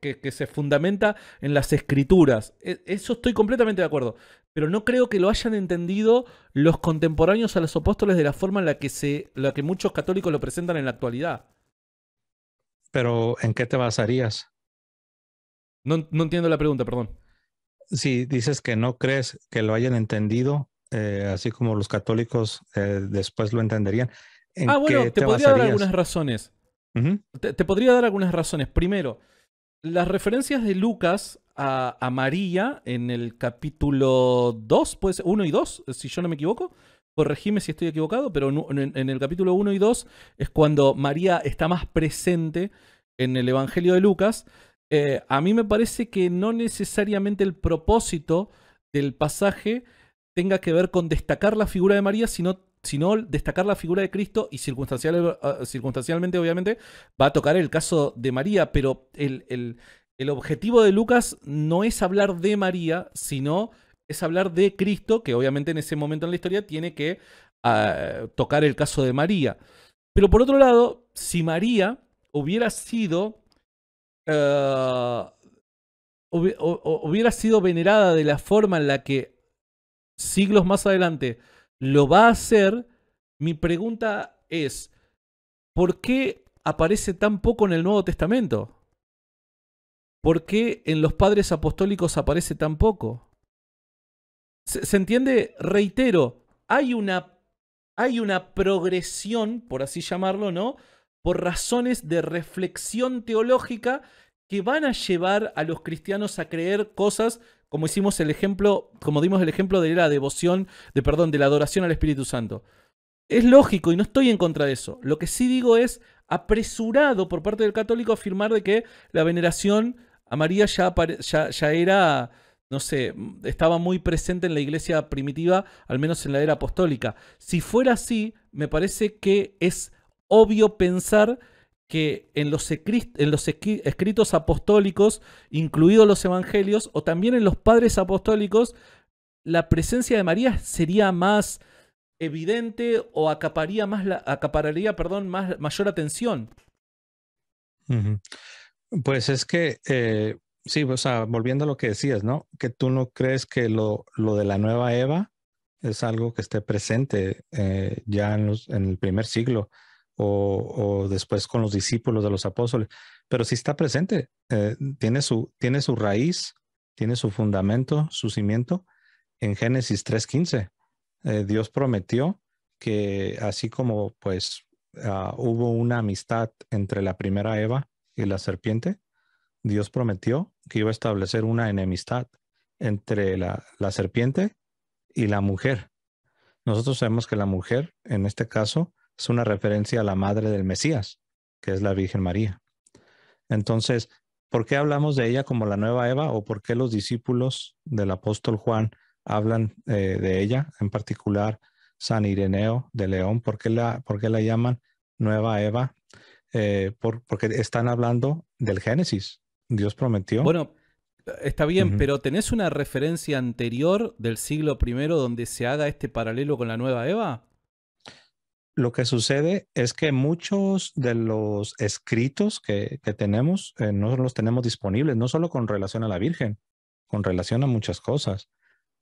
que, se fundamenta en las escrituras. E, eso estoy completamente de acuerdo. Pero no creo que lo hayan entendido los contemporáneos a los apóstoles de la forma en la que, se, la que muchos católicos lo presentan en la actualidad. Pero, ¿en qué te basarías? no entiendo la pregunta, perdón si dices que no crees que lo hayan entendido, eh, así como los católicos eh, después lo entenderían. ah, bueno, te, podría dar algunas razones. te, podría dar algunas razones. Primero, las referencias de Lucas a, María en el capítulo 2, ser 1 y 2, si yo no me equivoco. Corregime si estoy equivocado, pero en, en el capítulo 1 y 2 es cuando María está más presente en el Evangelio de Lucas. Eh, a mí me parece que no necesariamente el propósito del pasaje tenga que ver con destacar la figura de María, sino, sino destacar la figura de Cristo y eh, circunstancialmente, obviamente, va a tocar el caso de María, pero el, objetivo de Lucas no es hablar de María, sino es hablar de Cristo, que obviamente en ese momento en la historia tiene que ah, tocar el caso de María. Pero por otro lado, si María hubiera sido Ah, hubiera sido venerada de la forma en la que siglos más adelante lo va a hacer, mi pregunta es, ¿por qué aparece tan poco en el Nuevo Testamento? ¿Por qué en los padres apostólicos aparece tan poco? ¿Se, se entiende? Reitero, hay una, hay una progresión, por así llamarlo, ¿no? por razones de reflexión teológica que van a llevar a los cristianos a creer cosas como hicimos el ejemplo, como dimos el ejemplo de la devoción, de perdón, de la adoración al Espíritu Santo. Es lógico y no estoy en contra de eso. Lo que sí digo es apresurado por parte del católico afirmar de que la veneración a María ya, ya, ya era, no sé, estaba muy presente en la iglesia primitiva, al menos en la era apostólica. Si fuera así, me parece que es obvio pensar que en los, escritos apostólicos, incluidos los evangelios, o también en los padres apostólicos, la presencia de María sería más evidente o más acapararía perdón, más, mayor atención. Pues es que, eh, sí, o sea, volviendo a lo que decías, ¿no? Que tú no crees que lo, de la nueva Eva es algo que esté presente eh, ya en, el primer siglo o, después con los discípulos de los apóstoles, pero si está presente, eh, tiene, su, raíz, tiene su fundamento, su cimiento en Génesis 3.15. Eh, Dios prometió que así como pues ah, hubo una amistad entre la primera Eva y la serpiente, Dios prometió que iba a establecer una enemistad entre la, la serpiente y la mujer. Nosotros sabemos que la mujer, en este caso, es una referencia a la madre del Mesías, que es la Virgen María. Entonces, ¿por qué hablamos de ella como la nueva Eva o por qué los discípulos del apóstol Juan hablan eh, de ella, en particular San Ireneo de León? ¿Por qué la, por la llaman nueva Eva? Eh, porque están hablando del Génesis. Dios prometió. Bueno, Está bien, pero ¿tenés una referencia anterior del siglo I donde se haga este paralelo con la nueva Eva? lo que sucede es que muchos de los escritos que, tenemos eh, no los tenemos disponibles, no solo con relación a la Virgen, con relación a muchas cosas,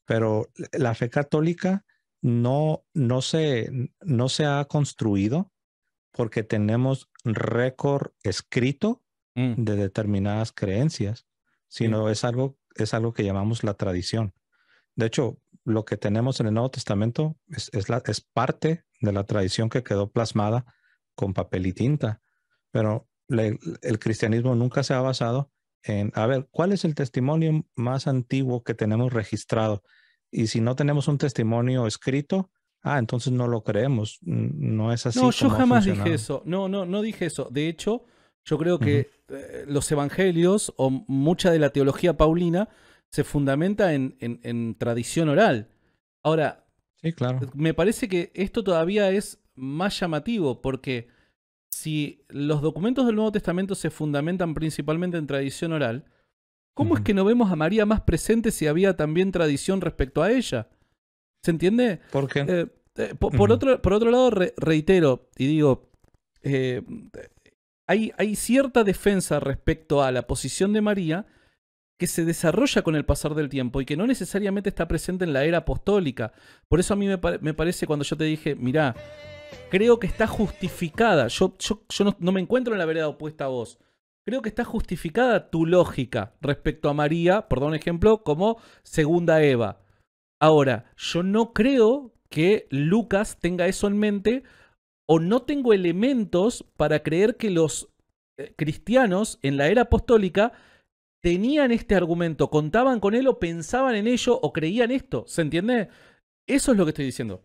pero la fe católica no, no, se, no se ha construido porque tenemos récord escrito mm. de determinadas creencias, sino es, algo, es algo que llamamos la tradición. De hecho, lo que tenemos en el Nuevo Testamento es, parte de la tradición que quedó plasmada con papel y tinta, pero el cristianismo nunca se ha basado en, a ver, ¿cuál es el testimonio más antiguo que tenemos registrado? Y si no tenemos un testimonio escrito, ah, entonces no lo creemos, no es así. No, yo jamás dije eso, no, no, no dije eso. De hecho, yo creo que eh, los evangelios o mucha de la teología paulina se fundamenta en, tradición oral. Ahora, sí, claro. me parece que esto todavía es más llamativo porque si los documentos del Nuevo Testamento se fundamentan principalmente en tradición oral, ¿cómo es que no vemos a María más presente si había también tradición respecto a ella? ¿Se entiende? ¿Por eh, eh, por, otro, por otro lado, reitero y digo, eh, hay, hay, cierta defensa respecto a la posición de María que se desarrolla con el pasar del tiempo y que no necesariamente está presente en la era apostólica. Por eso a mí me, parece cuando yo te dije, mira, creo que está justificada, yo, yo, no, me encuentro en la vereda opuesta a vos, creo que está justificada tu lógica respecto a María, por dar un ejemplo, como segunda Eva. Ahora, yo no creo que Lucas tenga eso en mente o no tengo elementos para creer que los eh, cristianos en la era apostólica tenían este argumento, contaban con él o pensaban en ello o creían esto. ¿Se entiende? Eso es lo que estoy diciendo.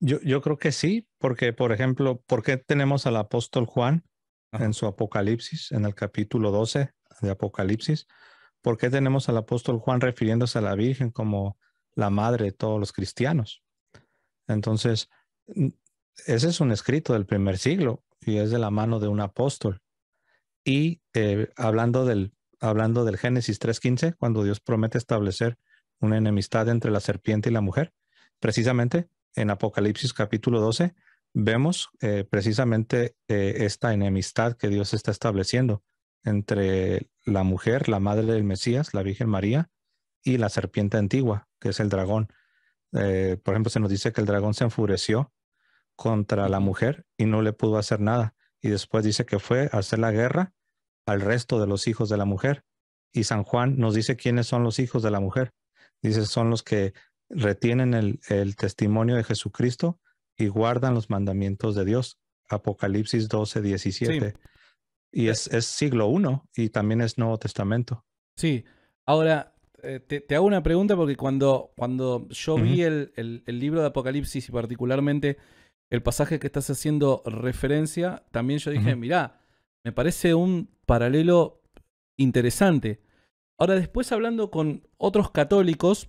Yo, creo que sí, porque, por ejemplo, ¿por qué tenemos al apóstol Juan en su Apocalipsis, en el capítulo 12 de Apocalipsis? ¿Por qué tenemos al apóstol Juan refiriéndose a la Virgen como la madre de todos los cristianos? Entonces, ese es un escrito del primer siglo y es de la mano de un apóstol. Y eh, hablando del hablando del Génesis 3.15, cuando Dios promete establecer una enemistad entre la serpiente y la mujer. Precisamente en Apocalipsis capítulo 12 vemos eh, precisamente eh, esta enemistad que Dios está estableciendo entre la mujer, la madre del Mesías, la Virgen María, y la serpiente antigua, que es el dragón. Eh, por ejemplo, se nos dice que el dragón se enfureció contra la mujer y no le pudo hacer nada. Y después dice que fue a hacer la guerra al resto de los hijos de la mujer. Y San Juan nos dice quiénes son los hijos de la mujer. Dice, son los que retienen el, testimonio de Jesucristo y guardan los mandamientos de Dios. Apocalipsis 12, 17. Y es, es siglo I y también es Nuevo Testamento. Sí, ahora eh, te, hago una pregunta porque cuando, cuando yo vi el, el, libro de Apocalipsis y particularmente el pasaje que estás haciendo referencia, también yo dije, mira me parece un paralelo interesante. Ahora, después hablando con otros católicos,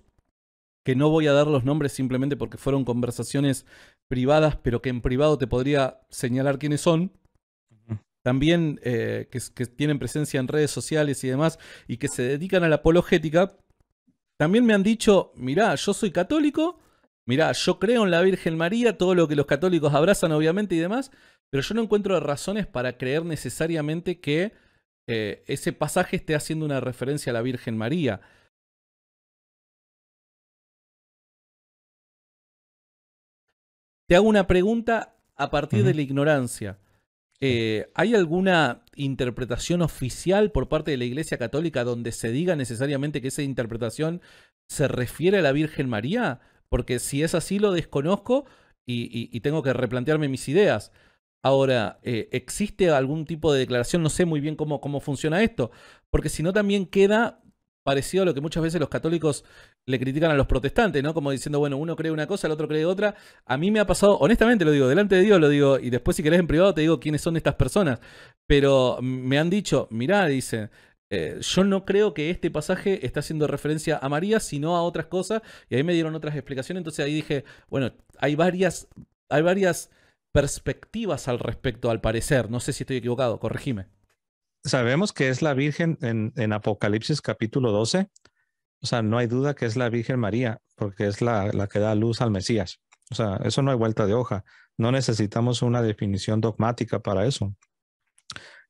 que no voy a dar los nombres simplemente porque fueron conversaciones privadas, pero que en privado te podría señalar quiénes son, también eh, que, que, tienen presencia en redes sociales y demás, y que se dedican a la apologética, también me han dicho, mirá, yo soy católico, mirá, yo creo en la Virgen María, todo lo que los católicos abrazan obviamente y demás, pero yo no encuentro razones para creer necesariamente que eh, ese pasaje esté haciendo una referencia a la Virgen María. Te hago una pregunta a partir de la ignorancia. Eh, ¿Hay alguna interpretación oficial por parte de la Iglesia Católica donde se diga necesariamente que esa interpretación se refiere a la Virgen María? Porque si es así lo desconozco y tengo que replantearme mis ideas. Ahora, eh, ¿existe algún tipo de declaración? No sé muy bien cómo, cómo funciona esto, porque si no también queda parecido a lo que muchas veces los católicos le critican a los protestantes, ¿no? Como diciendo, bueno, uno cree una cosa, el otro cree otra. A mí me ha pasado, honestamente lo digo, delante de Dios lo digo, y después si querés en privado te digo quiénes son estas personas. Pero me han dicho, mirá, dice, eh, yo no creo que este pasaje está haciendo referencia a María, sino a otras cosas, y ahí me dieron otras explicaciones, entonces ahí dije, bueno, hay varias, hay varias perspectivas al respecto, al parecer. No sé si estoy equivocado, corregime. Sabemos que es la Virgen en, Apocalipsis capítulo 12. O sea, no hay duda que es la Virgen María, porque es la, que da luz al Mesías. O sea, eso no hay vuelta de hoja. No necesitamos una definición dogmática para eso.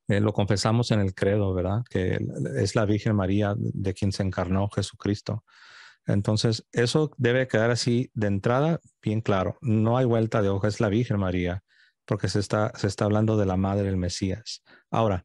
Eh, lo confesamos en el credo, ¿verdad? Que es la Virgen María de quien se encarnó Jesucristo. Entonces, eso debe quedar así de entrada, bien claro. No hay vuelta de hoja, es la Virgen María, porque se está, hablando de la Madre del Mesías. Ahora,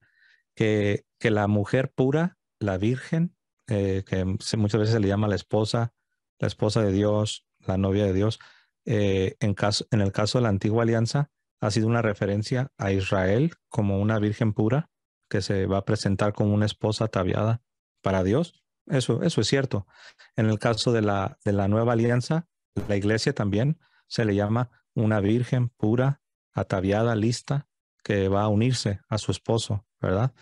que, la mujer pura, la Virgen, eh, que muchas veces se le llama la esposa, la esposa de Dios, la novia de Dios, eh, en, en el caso de la antigua alianza, ha sido una referencia a Israel como una virgen pura que se va a presentar como una esposa ataviada para Dios eso, es cierto. En el caso de la, de la nueva alianza, la iglesia también se le llama una virgen pura, ataviada, lista, que va a unirse a su esposo, ¿verdad?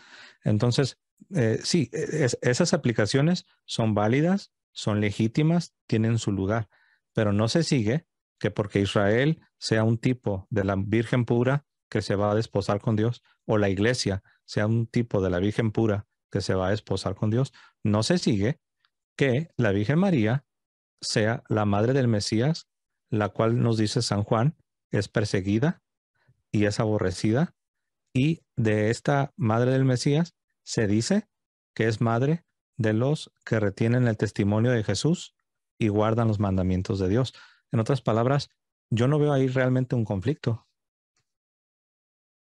Entonces, eh, sí, e-, esas aplicaciones son válidas, son legítimas, tienen su lugar, pero no se sigue que porque Israel sea un tipo de la virgen pura que se va a desposar con Dios, o la iglesia sea un tipo de la virgen pura que se va a desposar con Dios, no se sigue que la Virgen María sea la madre del Mesías, la cual nos dice San Juan, es perseguida y es aborrecida, y de esta madre del Mesías se dice que es madre de los que retienen el testimonio de Jesús y guardan los mandamientos de Dios. En otras palabras, yo no veo ahí realmente un conflicto.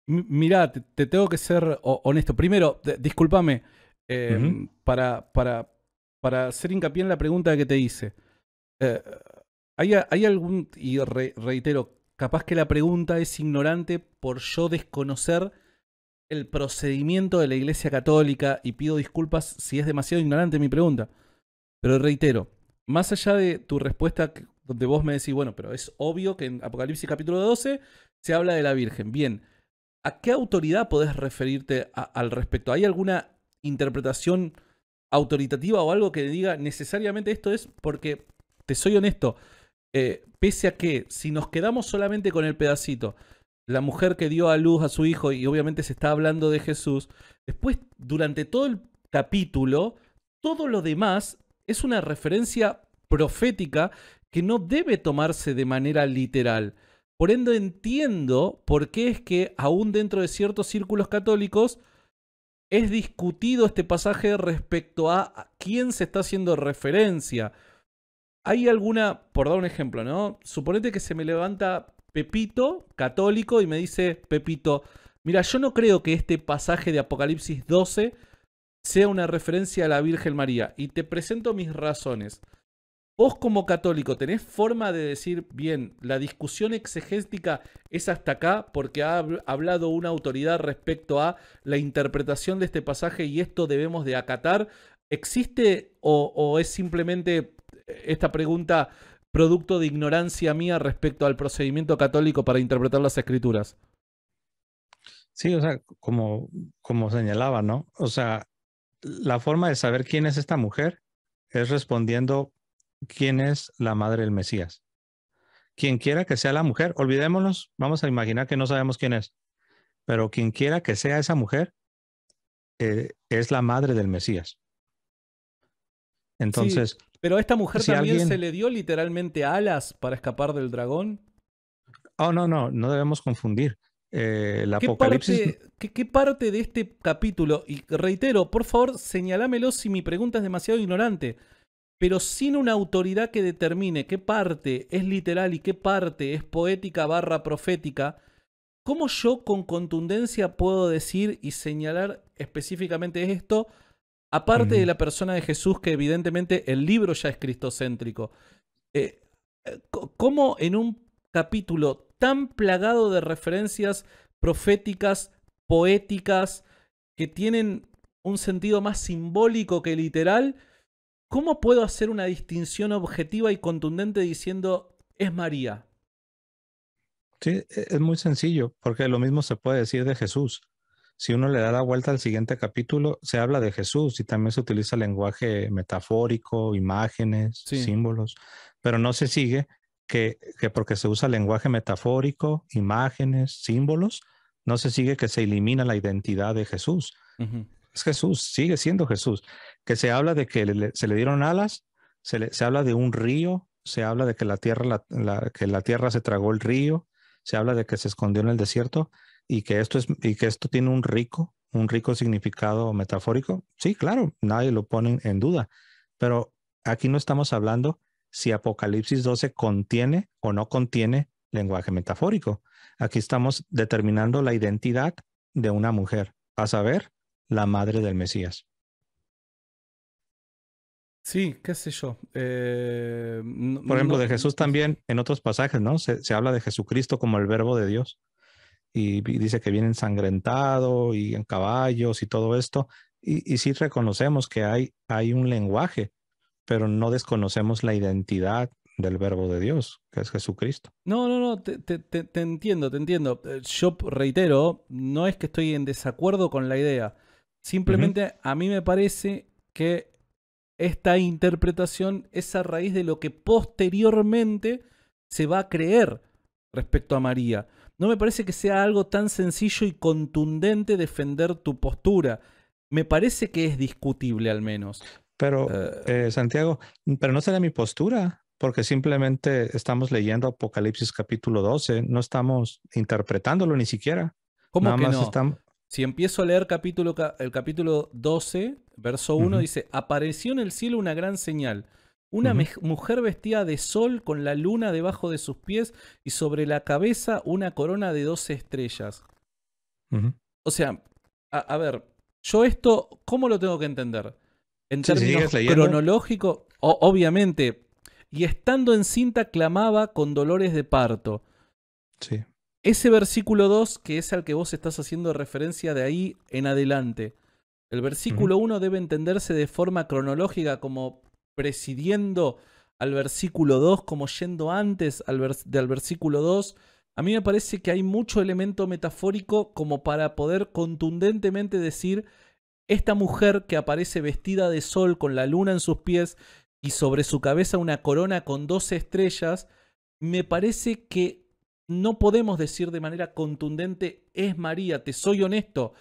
Mira, te, te, tengo que ser honesto. Primero, discúlpame, Em, para, para, para hacer hincapié en la pregunta que te hice. Eh, ¿hay, algún, y reitero, capaz que la pregunta es ignorante por yo desconocer el procedimiento de la Iglesia Católica y pido disculpas si es demasiado ignorante mi pregunta. Pero reitero, más allá de tu respuesta donde vos me decís, bueno, pero es obvio que en Apocalipsis capítulo 12 se habla de la Virgen. Bien, ¿a qué autoridad podés referirte al respecto? ¿Hay alguna interpretación autoritativa o algo que diga necesariamente esto es porque, te soy honesto, eh, pese a que si nos quedamos solamente con el pedacito, la mujer que dio a luz a su hijo y obviamente se está hablando de Jesús, después durante todo el capítulo, todo lo demás es una referencia profética que no debe tomarse de manera literal. Por ende entiendo por qué es que aún dentro de ciertos círculos católicos es discutido este pasaje respecto a quién se está haciendo referencia. Hay alguna, por dar un ejemplo, ¿no? Suponete que se me levanta Pepito, católico, y me dice, Pepito, mira, yo no creo que este pasaje de Apocalipsis 12 sea una referencia a la Virgen María, y te presento mis razones. Vos como católico, ¿tenés forma de decir, bien, la discusión exegéstica es hasta acá porque ha hablado una autoridad respecto a la interpretación de este pasaje y esto debemos de acatar? ¿Existe o, es simplemente eh, esta pregunta producto de ignorancia mía respecto al procedimiento católico para interpretar las escrituras? Sí, o sea, como, como señalaba, ¿no? O sea, la forma de saber quién es esta mujer es respondiendo quién es la madre del Mesías. Quien quiera que sea la mujer, olvidémonos, vamos a imaginar que no sabemos quién es, pero quien quiera que sea esa mujer eh, es la madre del Mesías. Entonces. pero a esta mujer también se le dio literalmente alas para escapar del dragón. Oh, no, no, no debemos confundir. Eh, el apocalipsis. ¿qué, ¿qué, parte de este capítulo? Y reitero, por favor, señalámelo si mi pregunta es demasiado ignorante pero sin una autoridad que determine qué parte es literal y qué parte es poética barra profética, ¿cómo yo con contundencia puedo decir y señalar específicamente esto, aparte de la persona de Jesús, que evidentemente el libro ya es cristocéntrico? Eh, eh, ¿Cómo en un capítulo tan plagado de referencias proféticas, poéticas, que tienen un sentido más simbólico que literal, ¿Cómo puedo hacer una distinción objetiva y contundente diciendo es María? Sí, e-, es muy sencillo, porque lo mismo se puede decir de Jesús. Si uno le da la vuelta al siguiente capítulo, se habla de Jesús y también se utiliza lenguaje metafórico, imágenes, símbolos, pero no se sigue que, porque se usa lenguaje metafórico, imágenes, símbolos, no se sigue que se elimina la identidad de Jesús. Jesús, sigue siendo Jesús, que se habla de que se le dieron alas, se, habla de un río, se habla de que la, tierra, que la tierra se tragó el río, se habla de que se escondió en el desierto y que esto, es, y que esto tiene un rico, un rico significado metafórico. Sí, claro, nadie lo pone en duda, pero aquí no estamos hablando si Apocalipsis 12 contiene o no contiene lenguaje metafórico. Aquí estamos determinando la identidad de una mujer, a saber, la madre del Mesías. Sí, qué sé yo. Eh, Por ejemplo, de Jesús también en otros pasajes, ¿no? Se, habla de Jesucristo como el verbo de Dios y, dice que viene ensangrentado y en caballos y todo esto. Y, sí reconocemos que hay, hay un lenguaje, pero no desconocemos la identidad del verbo de Dios, que es Jesucristo. No, no, no, te, te, entiendo, te entiendo. Eh, yo reitero, no es que estoy en desacuerdo con la idea. Simplemente a mí me parece que esta interpretación es a raíz de lo que posteriormente se va a creer respecto a María. No me parece que sea algo tan sencillo y contundente defender tu postura. Me parece que es discutible al menos. Pero, eh, eh, Santiago, pero no será mi postura, porque simplemente estamos leyendo Apocalipsis capítulo 12, no estamos interpretándolo ni siquiera. ¿Cómo no? Estamos... Si empiezo a leer el capítulo 12, verso 1, dice, apareció en el cielo una gran señal. Una mujer vestida de sol con la luna debajo de sus pies y sobre la cabeza una corona de 12 estrellas. O sea, a, ver, yo esto, ¿cómo lo tengo que entender? En términos cronológicos, obviamente, y estando en cinta, clamaba con dolores de parto. Sí. Ese versículo 2, que es al que vos estás haciendo referencia de ahí en adelante, el versículo 1 debe entenderse de forma cronológica como presidiendo al versículo 2, como yendo antes al del versículo 2. A mí me parece que hay mucho elemento metafórico como para poder contundentemente decir, esta mujer que aparece vestida de sol con la luna en sus pies y sobre su cabeza una corona con dos estrellas, me parece que no podemos decir de manera contundente, es María, te soy honesto.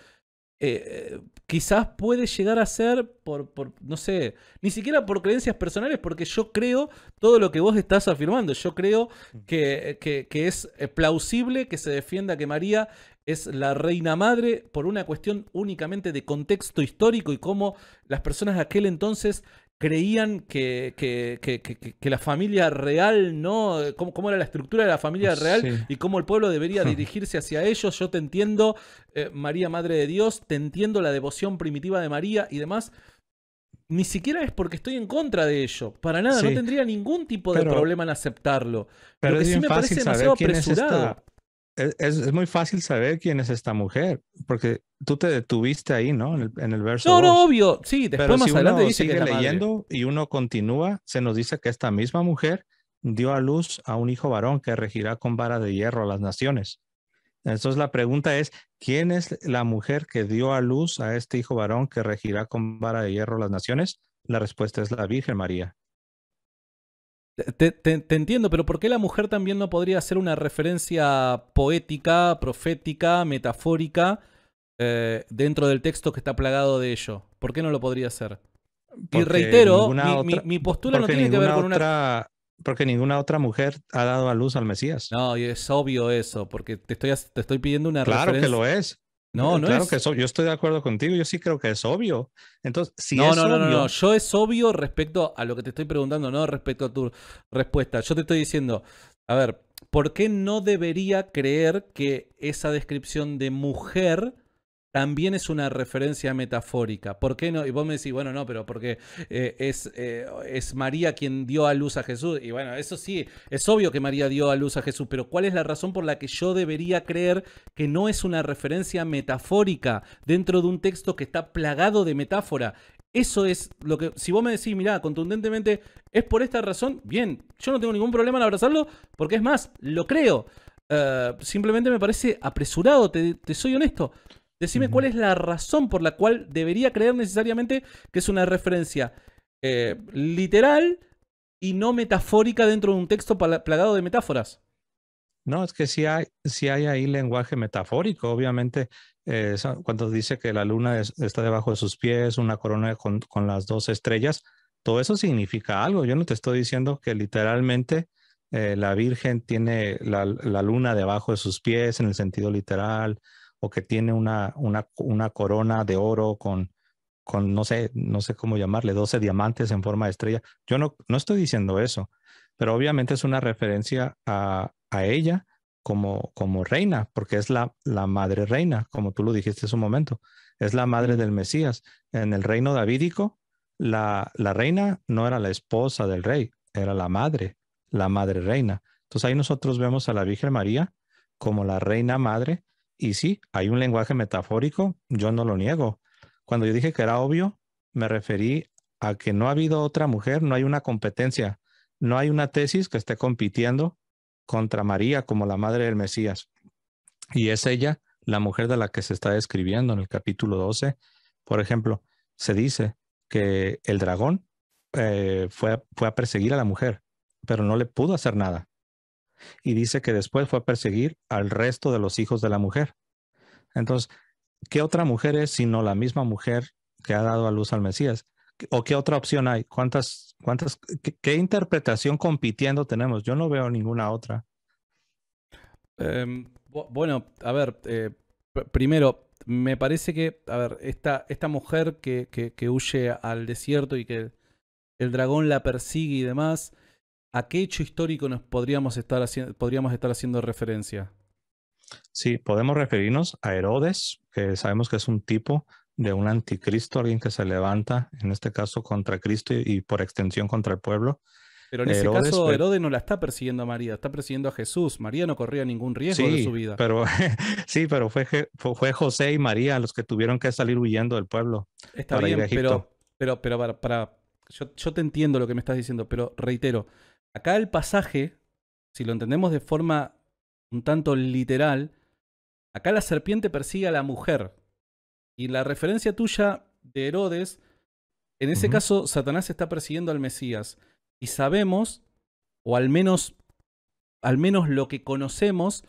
Eh, eh, quizás puede llegar a ser por, no sé, ni siquiera por creencias personales, porque yo creo todo lo que vos estás afirmando. Yo creo mm. eh, que es plausible que se defienda que María es la reina madre por una cuestión únicamente de contexto histórico y cómo las personas de aquel entonces creían que, que, que, la familia real, ¿no? Cómo, era la estructura de la familia real y cómo el pueblo debería dirigirse hacia ellos. Yo te entiendo, eh, María Madre de Dios, te entiendo la devoción primitiva de María y demás. Ni siquiera es porque estoy en contra de ello. Para nada, no tendría ningún tipo de problema en aceptarlo. Pero es sí me parece demasiado apresurado es, muy fácil saber quién es esta mujer, porque tú te detuviste ahí, ¿no? En el, verso. No, no, obvio, sí, después Pero más si uno sigue leyendo y uno continúa, se nos dice que esta misma mujer dio a luz a un hijo varón que regirá con vara de hierro a las naciones. Entonces la pregunta es, ¿quién es la mujer que dio a luz a este hijo varón que regirá con vara de hierro a las naciones? La respuesta es la Virgen María. Te, entiendo, pero ¿por qué la mujer también no podría hacer una referencia poética, profética, metafórica eh, dentro del texto que está plagado de ello? ¿Por qué no lo podría hacer? y reitero, mi, postura no tiene que ver con una... porque ninguna otra mujer ha dado a luz al Mesías. No, y es obvio eso, porque te estoy, te estoy pidiendo una referencia. Claro que lo es. No, eh, Yo estoy de acuerdo contigo. Yo sí creo que es obvio. Entonces, no, obvio... no, no, no. Yo es obvio respecto a lo que te estoy preguntando, no respecto a tu respuesta. Yo te estoy diciendo, a ver, ¿por qué no debería creer que esa descripción de mujer también es una referencia metafórica. ¿Por qué no? Y vos me decís, bueno, no, pero porque eh, es, eh, es María quien dio a luz a Jesús. Y bueno, eso sí, es obvio que María dio a luz a Jesús, pero ¿cuál es la razón por la que yo debería creer que no es una referencia metafórica dentro de un texto que está plagado de metáfora? Eso es lo que, si vos me decís, mirá, contundentemente, es por esta razón, bien, yo no tengo ningún problema en abrazarlo, porque es más, lo creo. Eh, simplemente me parece apresurado, te soy honesto. Decime cuál es la razón por la cual debería creer necesariamente que es una referencia eh, literal y no metafórica dentro de un texto plagado de metáforas. No, es que si hay, hay ahí lenguaje metafórico, obviamente, eh, cuando dice que la luna está debajo de sus pies, una corona con, las dos estrellas, todo eso significa algo. Yo no te estoy diciendo que literalmente eh, la Virgen tiene la, luna debajo de sus pies en el sentido literal, o que tiene una, una, corona de oro con, con, no sé, no sé cómo llamarle, 12 diamantes en forma de estrella. Yo no, no estoy diciendo eso, pero obviamente es una referencia a, ella como, como reina, porque es la, la madre reina, como tú lo dijiste en un momento, es la madre del Mesías. En el reino davídico, la, la reina no era la esposa del rey, era la madre, la madre reina. Entonces ahí nosotros vemos a la Virgen María como la reina madre y sí, hay un lenguaje metafórico, yo no lo niego. Cuando yo dije que era obvio, me referí a que no ha habido otra mujer, no hay una competencia, no hay una tesis que esté compitiendo contra María como la madre del Mesías. Y es ella la mujer de la que se está describiendo en el capítulo 12. Por ejemplo, se dice que el dragón eh, fue, fue a perseguir a la mujer, pero no le pudo hacer nada y dice que después fue a perseguir al resto de los hijos de la mujer. Entonces, ¿qué otra mujer es sino la misma mujer que ha dado a luz al Mesías? ¿O qué otra opción hay? ¿Cuántas, cuántas, qué, interpretación compitiendo tenemos? Yo no veo ninguna otra. Em, bueno, a ver, eh, primero, me parece que, a ver, esta, esta mujer que, que, huye al desierto y que el dragón la persigue y demás, ¿a qué hecho histórico nos podríamos estar, podríamos estar haciendo referencia? Sí, podemos referirnos a Herodes, que sabemos que es un tipo de un anticristo, alguien que se levanta, en este caso contra Cristo y, por extensión contra el pueblo. Pero en ese caso Herodes no la está persiguiendo a María, está persiguiendo a Jesús. María no corría ningún riesgo de su vida. Pero, *laughs* sí, pero fue, José y María los que tuvieron que salir huyendo del pueblo. Está bien, pero, pero, para, yo, yo te entiendo lo que me estás diciendo, pero reitero, Acá el pasaje, si lo entendemos de forma un tanto literal, acá la serpiente persigue a la mujer. Y la referencia tuya de Herodes, en ese caso, Satanás está persiguiendo al Mesías. Y sabemos, o al menos, al menos lo que conocemos,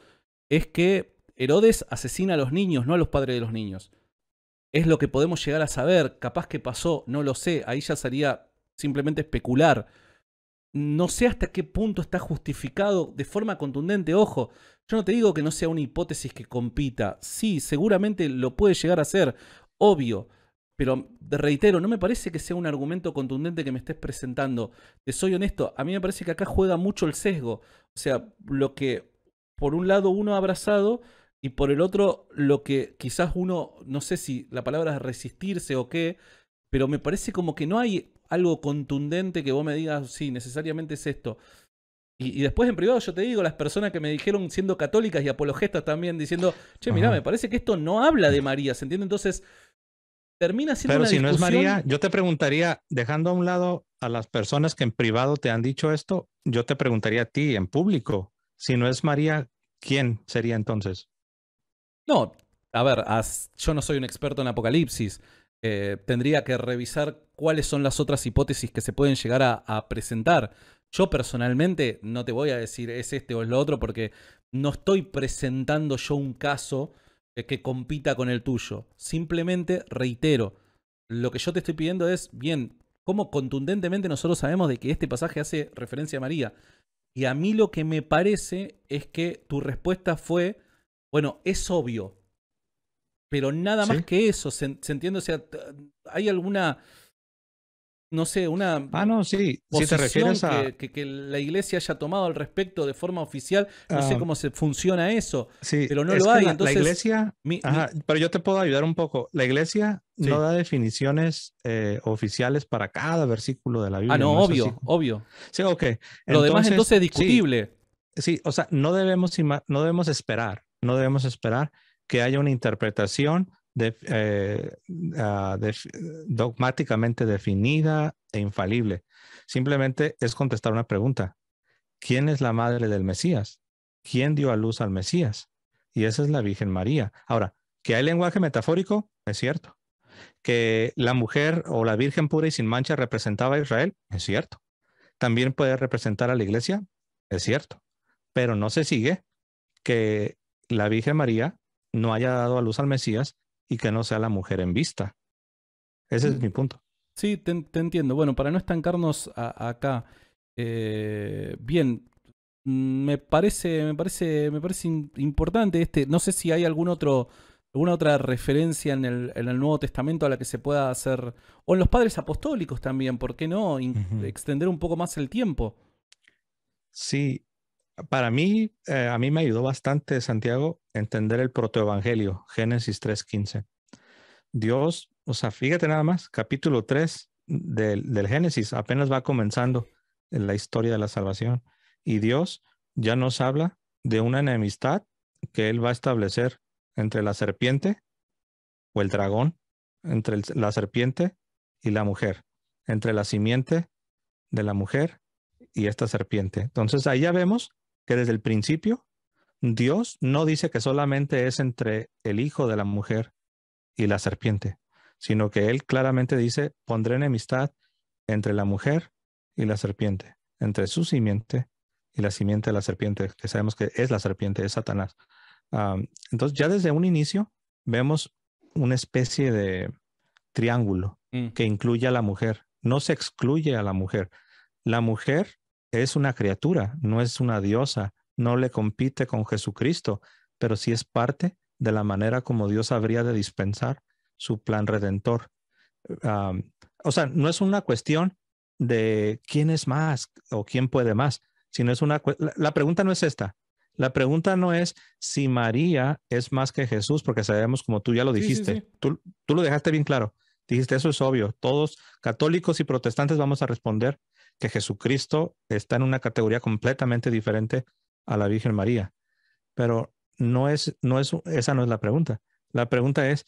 es que Herodes asesina a los niños, no a los padres de los niños. Es lo que podemos llegar a saber. Capaz que pasó, no lo sé. Ahí ya sería simplemente especular no sé hasta qué punto está justificado de forma contundente. Ojo, yo no te digo que no sea una hipótesis que compita. Sí, seguramente lo puede llegar a ser, obvio. Pero reitero, no me parece que sea un argumento contundente que me estés presentando. Te soy honesto, a mí me parece que acá juega mucho el sesgo. O sea, lo que por un lado uno ha abrazado y por el otro lo que quizás uno, no sé si la palabra es resistirse o qué, pero me parece como que no hay algo contundente que vos me digas, sí, necesariamente es esto. Y, después en privado yo te digo, las personas que me dijeron siendo católicas y apologetas también, diciendo, che, mira, me parece que esto no habla de María, ¿se entiende? Entonces, termina siendo Pero si no es María, yo te preguntaría, dejando a un lado a las personas que en privado te han dicho esto, yo te preguntaría a ti en público, si no es María, ¿quién sería entonces? No, a ver, yo no soy un experto en Apocalipsis. Eh, tendría que revisar cuáles son las otras hipótesis que se pueden llegar a, a presentar. Yo personalmente no te voy a decir es este o es lo otro porque no estoy presentando yo un caso eh, que compita con el tuyo. Simplemente reitero, lo que yo te estoy pidiendo es, bien, cómo contundentemente nosotros sabemos de que este pasaje hace referencia a María. Y a mí lo que me parece es que tu respuesta fue, bueno, es obvio, pero nada más que eso, ¿se, entiende? O sea, ¿hay alguna, no sé, una... Ah, no, sí, si te refieres a... Que, la iglesia haya tomado al respecto de forma oficial, no sé ah. cómo se funciona eso, sí, pero no lo hay. La, la iglesia... Pero yo te puedo ayudar un poco. La iglesia no da definiciones eh, oficiales para cada versículo de la ah, Biblia. Ah, no, obvio, obvio. Sí, ok. lo demás entonces es discutible. Sí, o sea, no debemos, no debemos esperar, no debemos esperar que haya una interpretación eh, ah, dogmáticamente definida e infalible. Simplemente es contestar una pregunta. ¿Quién es la madre del Mesías? ¿Quién dio a luz al Mesías? Y esa es la Virgen María. Ahora, que hay lenguaje metafórico, es cierto. Que la mujer o la Virgen pura y sin mancha representaba a Israel, es cierto. También puede representar a la iglesia, es cierto. Pero no se sigue que la Virgen María no haya dado a luz al Mesías y que no sea la mujer en vista. Ese es mm. mi punto. Sí, te, entiendo. Bueno, para no estancarnos acá, eh, bien, me parece, me parece, me parece importante este. No sé si hay algún otro, alguna otra referencia en el, Nuevo Testamento a la que se pueda hacer, o en los padres apostólicos también, ¿por qué no? Extender un poco más el tiempo. Sí, para mí, eh, a mí me ayudó bastante, Santiago, entender el protoevangelio, Génesis 3.15. Dios, o sea, fíjate nada más, capítulo 3 del, Génesis, apenas va comenzando la historia de la salvación. Y Dios ya nos habla de una enemistad que Él va a establecer entre la serpiente o el dragón, entre la serpiente y la mujer, entre la simiente de la mujer y esta serpiente. Entonces ahí ya vemos que desde el principio Dios no dice que solamente es entre el hijo de la mujer y la serpiente, sino que Él claramente dice, pondré enemistad entre la mujer y la serpiente, entre su simiente y la simiente de la serpiente, que sabemos que es la serpiente, es Satanás. entonces ya desde un inicio vemos una especie de triángulo mm. que incluye a la mujer, no se excluye a la mujer. La mujer es una criatura, no es una diosa, no le compite con Jesucristo, pero sí es parte de la manera como Dios habría de dispensar su plan redentor. o sea, no es una cuestión de quién es más o quién puede más, sino es una... La, pregunta no es esta. La pregunta no es si María es más que Jesús, porque sabemos, como tú ya lo dijiste, tú lo dejaste bien claro. Dijiste, eso es obvio. Todos, católicos y protestantes, vamos a responder que Jesucristo está en una categoría completamente diferente a la Virgen María. Pero no es, no esa no es la pregunta. La pregunta es,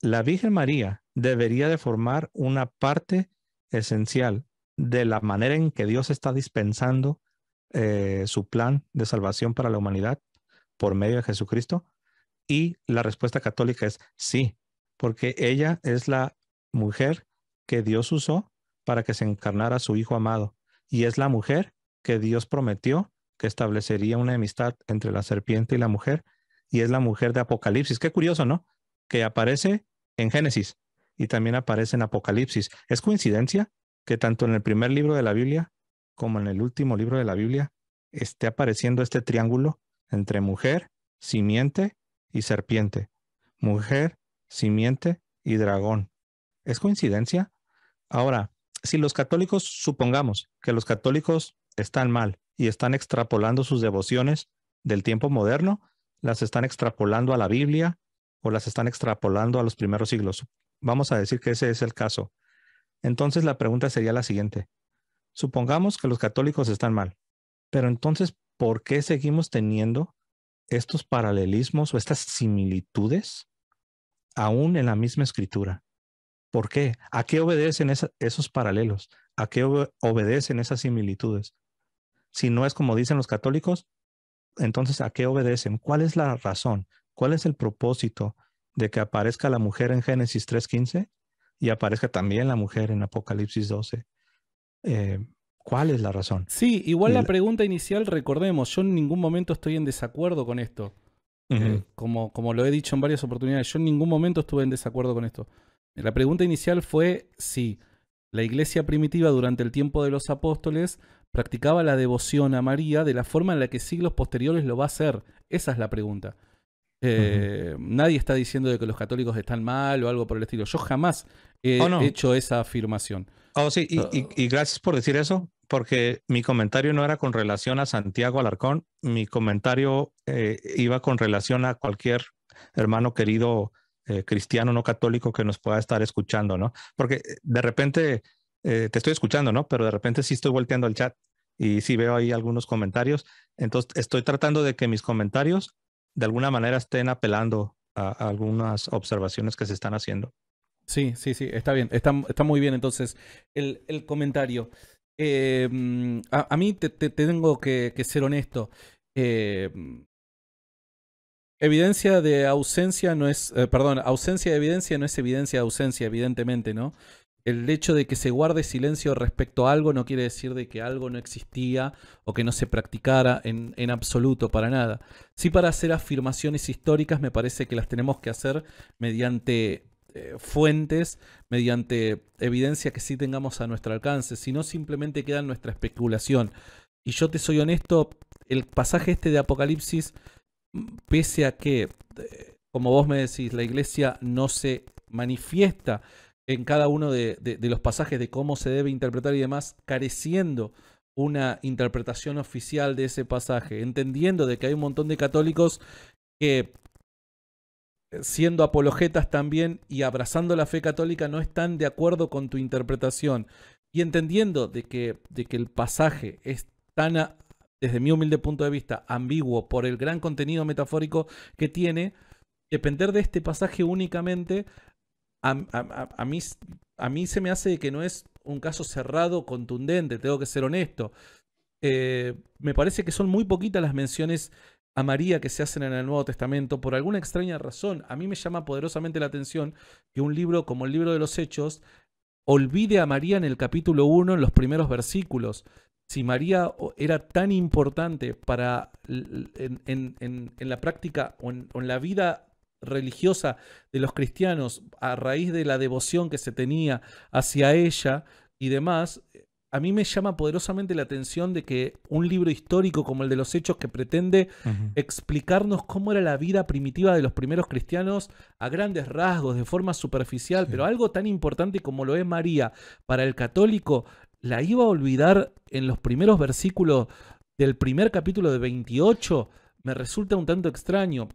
¿la Virgen María debería de formar una parte esencial de la manera en que Dios está dispensando eh, su plan de salvación para la humanidad por medio de Jesucristo? Y la respuesta católica es sí, porque ella es la mujer que Dios usó para que se encarnara su Hijo amado, y es la mujer que Dios prometió que establecería una amistad entre la serpiente y la mujer, y es la mujer de Apocalipsis. Qué curioso, ¿no? Que aparece en Génesis y también aparece en Apocalipsis. ¿Es coincidencia que tanto en el primer libro de la Biblia como en el último libro de la Biblia esté apareciendo este triángulo entre mujer, simiente y serpiente? Mujer, simiente y dragón. ¿Es coincidencia? Ahora, si los católicos, supongamos que los católicos están mal y están extrapolando sus devociones del tiempo moderno, las están extrapolando a la Biblia o las están extrapolando a los primeros siglos. Vamos a decir que ese es el caso. Entonces la pregunta sería la siguiente. Supongamos que los católicos están mal, pero entonces, ¿por qué seguimos teniendo estos paralelismos o estas similitudes aún en la misma escritura? ¿Por qué? ¿A qué obedecen esos paralelos? ¿A qué obedecen esas similitudes? Si no es como dicen los católicos, entonces ¿a qué obedecen? ¿Cuál es la razón? ¿Cuál es el propósito de que aparezca la mujer en Génesis 3.15 y aparezca también la mujer en Apocalipsis 12? Eh, ¿Cuál es la razón? Sí, igual la pregunta inicial, recordemos, yo en ningún momento estoy en desacuerdo con esto. Eh, como, como lo he dicho en varias oportunidades, yo en ningún momento estuve en desacuerdo con esto. La pregunta inicial fue si la iglesia primitiva durante el tiempo de los apóstoles practicaba la devoción a María de la forma en la que siglos posteriores lo va a hacer. Esa es la pregunta. Eh, nadie está diciendo de que los católicos están mal o algo por el estilo. Yo jamás he oh, hecho esa afirmación. Oh, sí, ah. y, gracias por decir eso, porque mi comentario no era con relación a Santiago Alarcón, mi comentario eh, iba con relación a cualquier hermano querido eh, cristiano no católico que nos pueda estar escuchando, ¿no? Porque eh, de repente eh, te estoy escuchando, ¿no? Pero de repente sí estoy volteando al chat y sí veo ahí algunos comentarios. Entonces estoy tratando de que mis comentarios de alguna manera estén apelando a, algunas observaciones que se están haciendo. Sí, sí, sí, está bien, está, muy bien entonces el, comentario. Mm, a, mí te, tengo que, ser honesto. Evidencia de ausencia no es, eh, perdón, ausencia de evidencia no es evidencia de ausencia, evidentemente, ¿no? El hecho de que se guarde silencio respecto a algo no quiere decir de que algo no existía o que no se practicara en, en absoluto para nada. Sí para hacer afirmaciones históricas me parece que las tenemos que hacer mediante eh, fuentes, mediante evidencia que sí tengamos a nuestro alcance, si no simplemente queda en nuestra especulación. Y yo te soy honesto, el pasaje este de Apocalipsis pese a que, eh, como vos me decís, la iglesia no se manifiesta en cada uno de, los pasajes de cómo se debe interpretar y demás, careciendo una interpretación oficial de ese pasaje, entendiendo de que hay un montón de católicos que eh, siendo apologetas también y abrazando la fe católica no están de acuerdo con tu interpretación y entendiendo de que, de que el pasaje es tan desde mi humilde punto de vista, ambiguo por el gran contenido metafórico que tiene, depender de este pasaje únicamente, a, mí, a mí se me hace que no es un caso cerrado, contundente, tengo que ser honesto. Eh, me parece que son muy poquitas las menciones a María que se hacen en el Nuevo Testamento por alguna extraña razón. A mí me llama poderosamente la atención que un libro como el libro de los Hechos olvide a María en el capítulo 1, en los primeros versículos si María era tan importante para en, la práctica o, en, la vida religiosa de los cristianos a raíz de la devoción que se tenía hacia ella y demás, eh, a mí me llama poderosamente la atención de que un libro histórico como el de los Hechos que pretende explicarnos cómo era la vida primitiva de los primeros cristianos a grandes rasgos, de forma superficial, pero algo tan importante como lo es María para el católico, la iba a olvidar en los primeros versículos del primer capítulo de 28, me resulta un tanto extraño.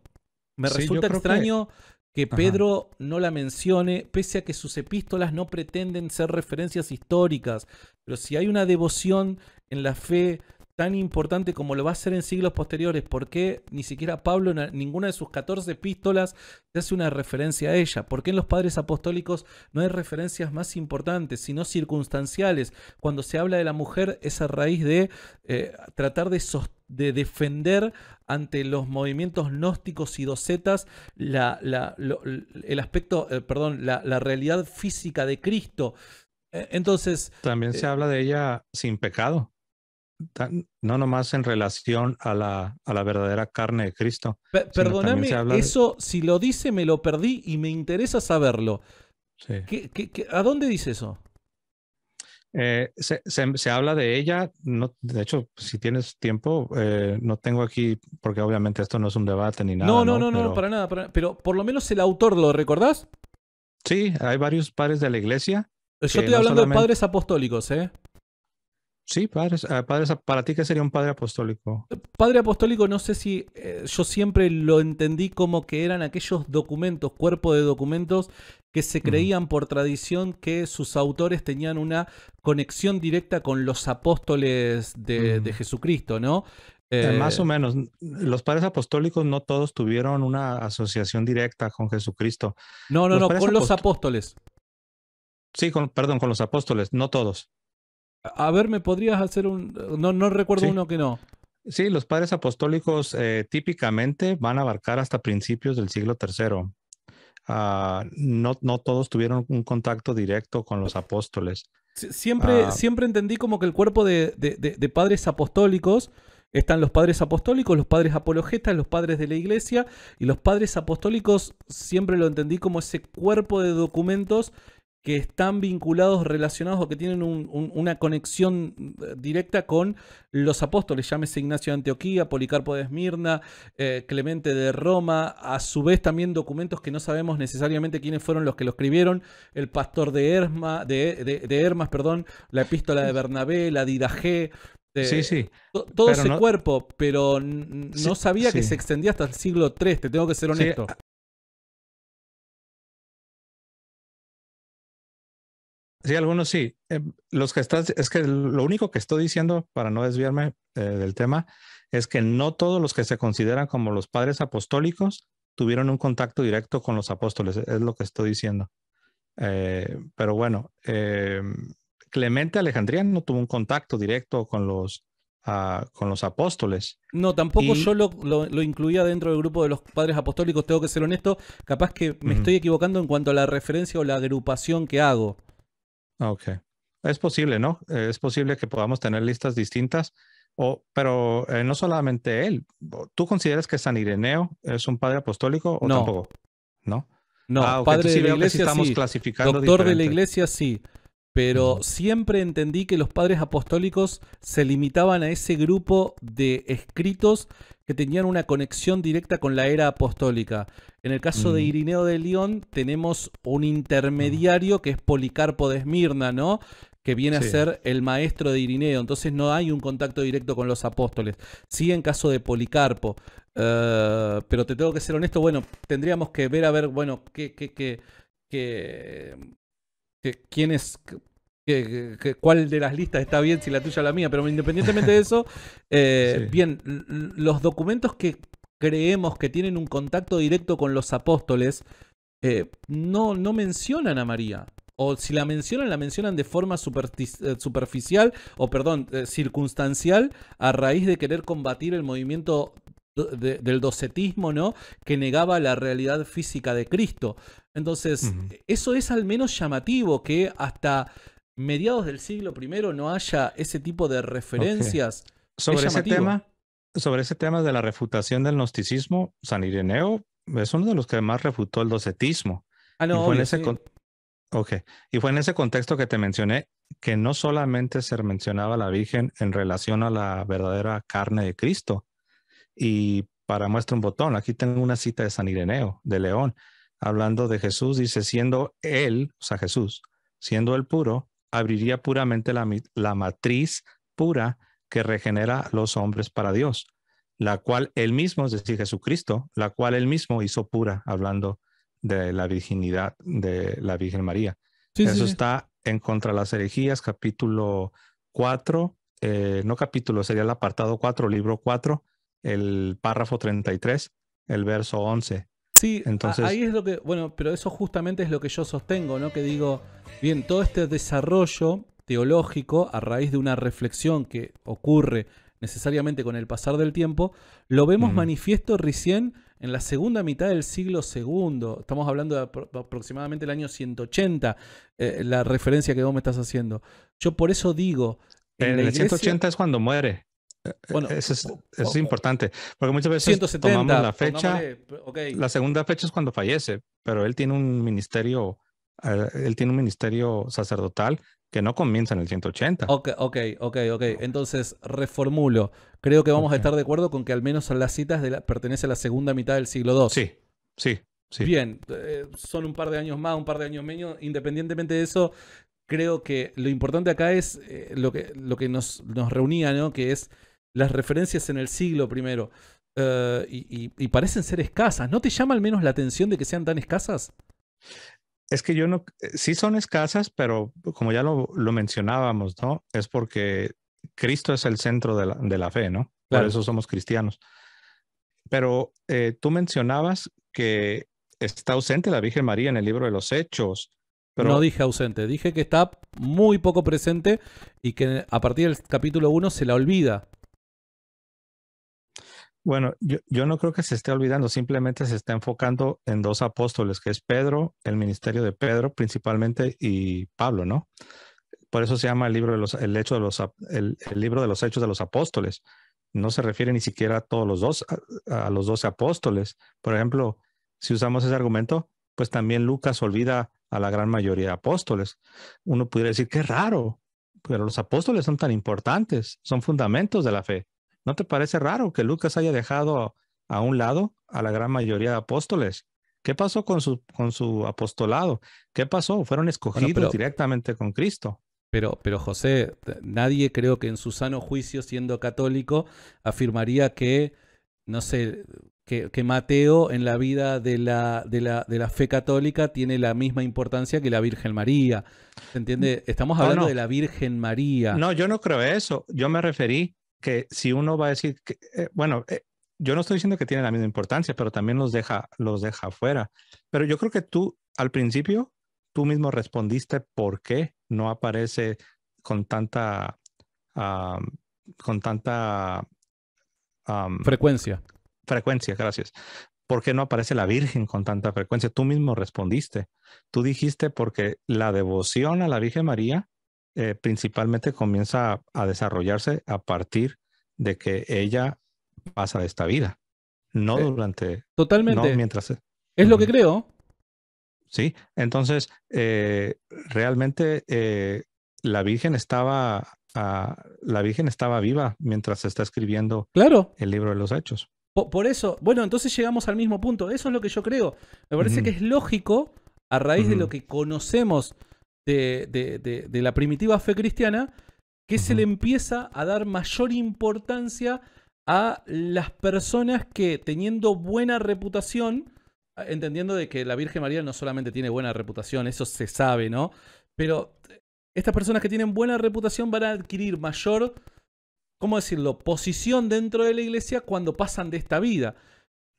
Me resulta extraño que, Pedro no la mencione, pese a que sus epístolas no pretenden ser referencias históricas. Pero si hay una devoción en la fe tan importante como lo va a ser en siglos posteriores, ¿por qué ni siquiera Pablo en ninguna de sus 14 epístolas hace una referencia a ella? ¿Por qué en los padres apostólicos no hay referencias más importantes, sino circunstanciales? Cuando se habla de la mujer es a raíz de eh, tratar de, de defender ante los movimientos gnósticos y docetas la, el aspecto, eh, perdón, la, realidad física de Cristo. E, entonces. También se eh, habla de ella sin pecado no nomás en relación a la, verdadera carne de Cristo. perdóname, eso si lo dice me lo perdí y me interesa saberlo. ¿Qué, qué, a dónde dice eso? Eh, se, habla de ella, no, de hecho, si tienes tiempo, eh, no tengo aquí, porque obviamente esto no es un debate ni nada. No, no, no, no, para nada, pero por lo menos el autor, ¿lo recordás? Sí, hay varios padres de la iglesia. Yo estoy hablando de padres apostólicos, ¿eh? Sí, padres, ah, padres, para ti, ¿qué sería un padre apostólico? Eh, padre apostólico, no sé si eh, yo siempre lo entendí como que eran aquellos documentos, cuerpo de documentos, que se creían por tradición que sus autores tenían una conexión directa con los apóstoles de, mm. Jesucristo, ¿no? Eh, más o menos, mm, los padres apostólicos no todos tuvieron una asociación directa con Jesucristo. No, no, no, con los apóstoles. Sí, perdón, con los apóstoles, no todos. A ver, ¿me podrías hacer un... No, recuerdo uno que no. Sí, los padres apostólicos eh, típicamente van a abarcar hasta principios del siglo III. Ah, no, no todos tuvieron un contacto directo con los apóstoles. Siempre, ah. siempre entendí como que el cuerpo de, padres apostólicos están los padres apostólicos, los padres apologetas, los padres de la iglesia y los padres apostólicos siempre lo entendí como ese cuerpo de documentos que están vinculados, relacionados o que tienen una conexión eh, directa con los apóstoles, llámese Ignacio de Antioquía, Policarpo de Esmirna, eh, Clemente de Roma, a su vez también documentos que no sabemos necesariamente quiénes fueron los que lo escribieron, el pastor de, de, Hermas, perdón, la epístola de Bernabé, la didaje eh, sí, sí. Todo ese cuerpo, pero no sabía que se extendía hasta el siglo III, te tengo que ser honesto. Sí, algunos sí. Eh, los que es que lo único que estoy diciendo, para no desviarme eh, del tema, es que no todos los que se consideran como los padres apostólicos tuvieron un contacto directo con los apóstoles, es lo que estoy diciendo. Eh, pero bueno, Clemente Alejandría no tuvo un contacto directo con los, ah, con los apóstoles. No, tampoco yo lo, incluía dentro del grupo de los padres apostólicos, tengo que ser honesto, capaz que me estoy equivocando en cuanto a la referencia o la agrupación que hago. Ah, ok. Es posible, ¿no? Eh, es posible que podamos tener listas distintas, o, pero eh, no solamente él. ¿Tú consideras que San Ireneo es un padre apostólico o no. tampoco? No. No, ah, padre de la iglesia estamos sí. Doctor de la iglesia sí. Pero siempre entendí que los padres apostólicos se limitaban a ese grupo de escritos que tenían una conexión directa con la era apostólica. En el caso de Irineo de León tenemos un intermediario que es Policarpo de Esmirna, ¿no? que viene a ser el maestro de Irineo, entonces no hay un contacto directo con los apóstoles, sí en caso de Policarpo, eh, pero te tengo que ser honesto, bueno, tendríamos que ver a ver, bueno, qué, qué, qué, quién es, cuál de las listas está bien, si la tuya o la mía, pero independientemente de eso, *laughs* eh, bien, los documentos que creemos que tienen un contacto directo con los apóstoles eh, no, no mencionan a María. O si la mencionan, la mencionan de forma eh, superficial o, perdón, circunstancial a raíz de querer combatir el movimiento del docetismo, ¿no? Que negaba la realidad física de Cristo. Entonces, eso es al menos llamativo, que hasta mediados del siglo I no haya ese tipo de referencias. Sobre ese tema, sobre ese de la refutación del gnosticismo, San Ireneo es uno de los que más refutó el docetismo. Ah, no, y fue en ese Y fue en ese contexto que te mencioné que no solamente se mencionaba la Virgen en relación a la verdadera carne de Cristo. Y para muestra un botón, aquí tengo una cita de San Ireneo, de León, hablando de Jesús, dice, siendo él, o sea, Jesús, siendo el puro, abriría puramente la, matriz pura que regenera los hombres para Dios, la cual él mismo, es decir, Jesucristo, la cual él mismo hizo pura, hablando de la virginidad de la Virgen María. Eso está en Contra las herejías, capítulo 4, eh, no capítulo, sería el apartado 4, libro 4, el párrafo 33, el verso 11. Sí, Entonces, ahí es lo que, bueno, pero eso justamente es lo que yo sostengo, ¿no? Que digo, bien, todo este desarrollo teológico a raíz de una reflexión que ocurre necesariamente con el pasar del tiempo, lo vemos manifiesto recién en la segunda mitad del siglo II. Estamos hablando de aproximadamente el año 180, eh, la referencia que vos me estás haciendo. Yo por eso digo... En, eh, el 180 es cuando muere. Bueno, eso es, importante, porque muchas veces tomamos la fecha. La segunda fecha es cuando fallece, pero él tiene un ministerio, él tiene un ministerio sacerdotal que no comienza en el 180. Ok, ok, ok, ok. Entonces, reformulo. Creo que vamos a estar de acuerdo con que al menos las citas de la, pertenece a la segunda mitad del siglo II. Sí, sí. Sí. Bien, eh, son un par de años más, un par de años menos. Independientemente de eso, creo que lo importante acá es eh, lo que, lo que nos, nos reunía, ¿no? Que es las referencias en el siglo primero eh, y, parecen ser escasas. ¿No te llama al menos la atención de que sean tan escasas? Es que yo no, eh, sí son escasas, pero como ya lo, mencionábamos, ¿no? Es porque Cristo es el centro de la, fe, ¿no? Por eso somos cristianos. Pero eh, tú mencionabas que está ausente la Virgen María en el libro de los Hechos. Pero... No dije ausente, dije que está muy poco presente y que a partir del capítulo uno se la olvida. Bueno, yo, yo, no creo que se esté olvidando, simplemente se está enfocando en dos apóstoles, que es Pedro, el ministerio de Pedro principalmente, y Pablo, ¿no? Por eso se llama el libro de los, el hecho de los, el, libro de los hechos de los apóstoles. No se refiere ni siquiera a todos los dos, a, los doce apóstoles. Por ejemplo, si usamos ese argumento, pues también Lucas olvida a la gran mayoría de apóstoles. Uno podría decir, qué raro, pero los apóstoles son tan importantes, son fundamentos de la fe ¿No te parece raro que Lucas haya dejado a un lado a la gran mayoría de apóstoles? ¿Qué pasó con su, con su apostolado? ¿Qué pasó? Fueron escogidos directamente con Cristo. Pero, pero José, nadie creo que en su sano juicio, siendo católico, afirmaría que, no sé, que, Mateo en la vida de la, de, la, de la fe católica tiene la misma importancia que la Virgen María. ¿Se entiende? Estamos ah, hablando de la Virgen María. No, yo no creo eso. Yo me referí que si uno va a decir, que, eh, bueno, eh, yo no estoy diciendo que tiene la misma importancia, pero también los deja, los deja afuera. Pero yo creo que tú al principio, tú mismo respondiste por qué no aparece con tanta, ah, con tanta ah, frecuencia. Frecuencia, gracias. ¿Por qué no aparece la Virgen con tanta frecuencia? Tú mismo respondiste. Tú dijiste porque la devoción a la Virgen María eh, principalmente comienza a, desarrollarse a partir de que ella pasa de esta vida, no eh, durante... Totalmente. mientras... E, es lo que creo. Sí, entonces eh, realmente la Virgen estaba ah, la Virgen estaba viva mientras está escribiendo claro. el libro de los Hechos. Por, eso, bueno, entonces llegamos al mismo punto. Eso es lo que yo creo. Me parece que es lógico a raíz de lo que conocemos de, la primitiva fe cristiana, que se le empieza a dar mayor importancia a las personas que teniendo buena reputación, entendiendo de que la Virgen María no solamente tiene buena reputación, eso se sabe, ¿no? Pero eh, estas personas que tienen buena reputación van a adquirir mayor, ¿cómo decirlo?, posición dentro de la iglesia cuando pasan de esta vida.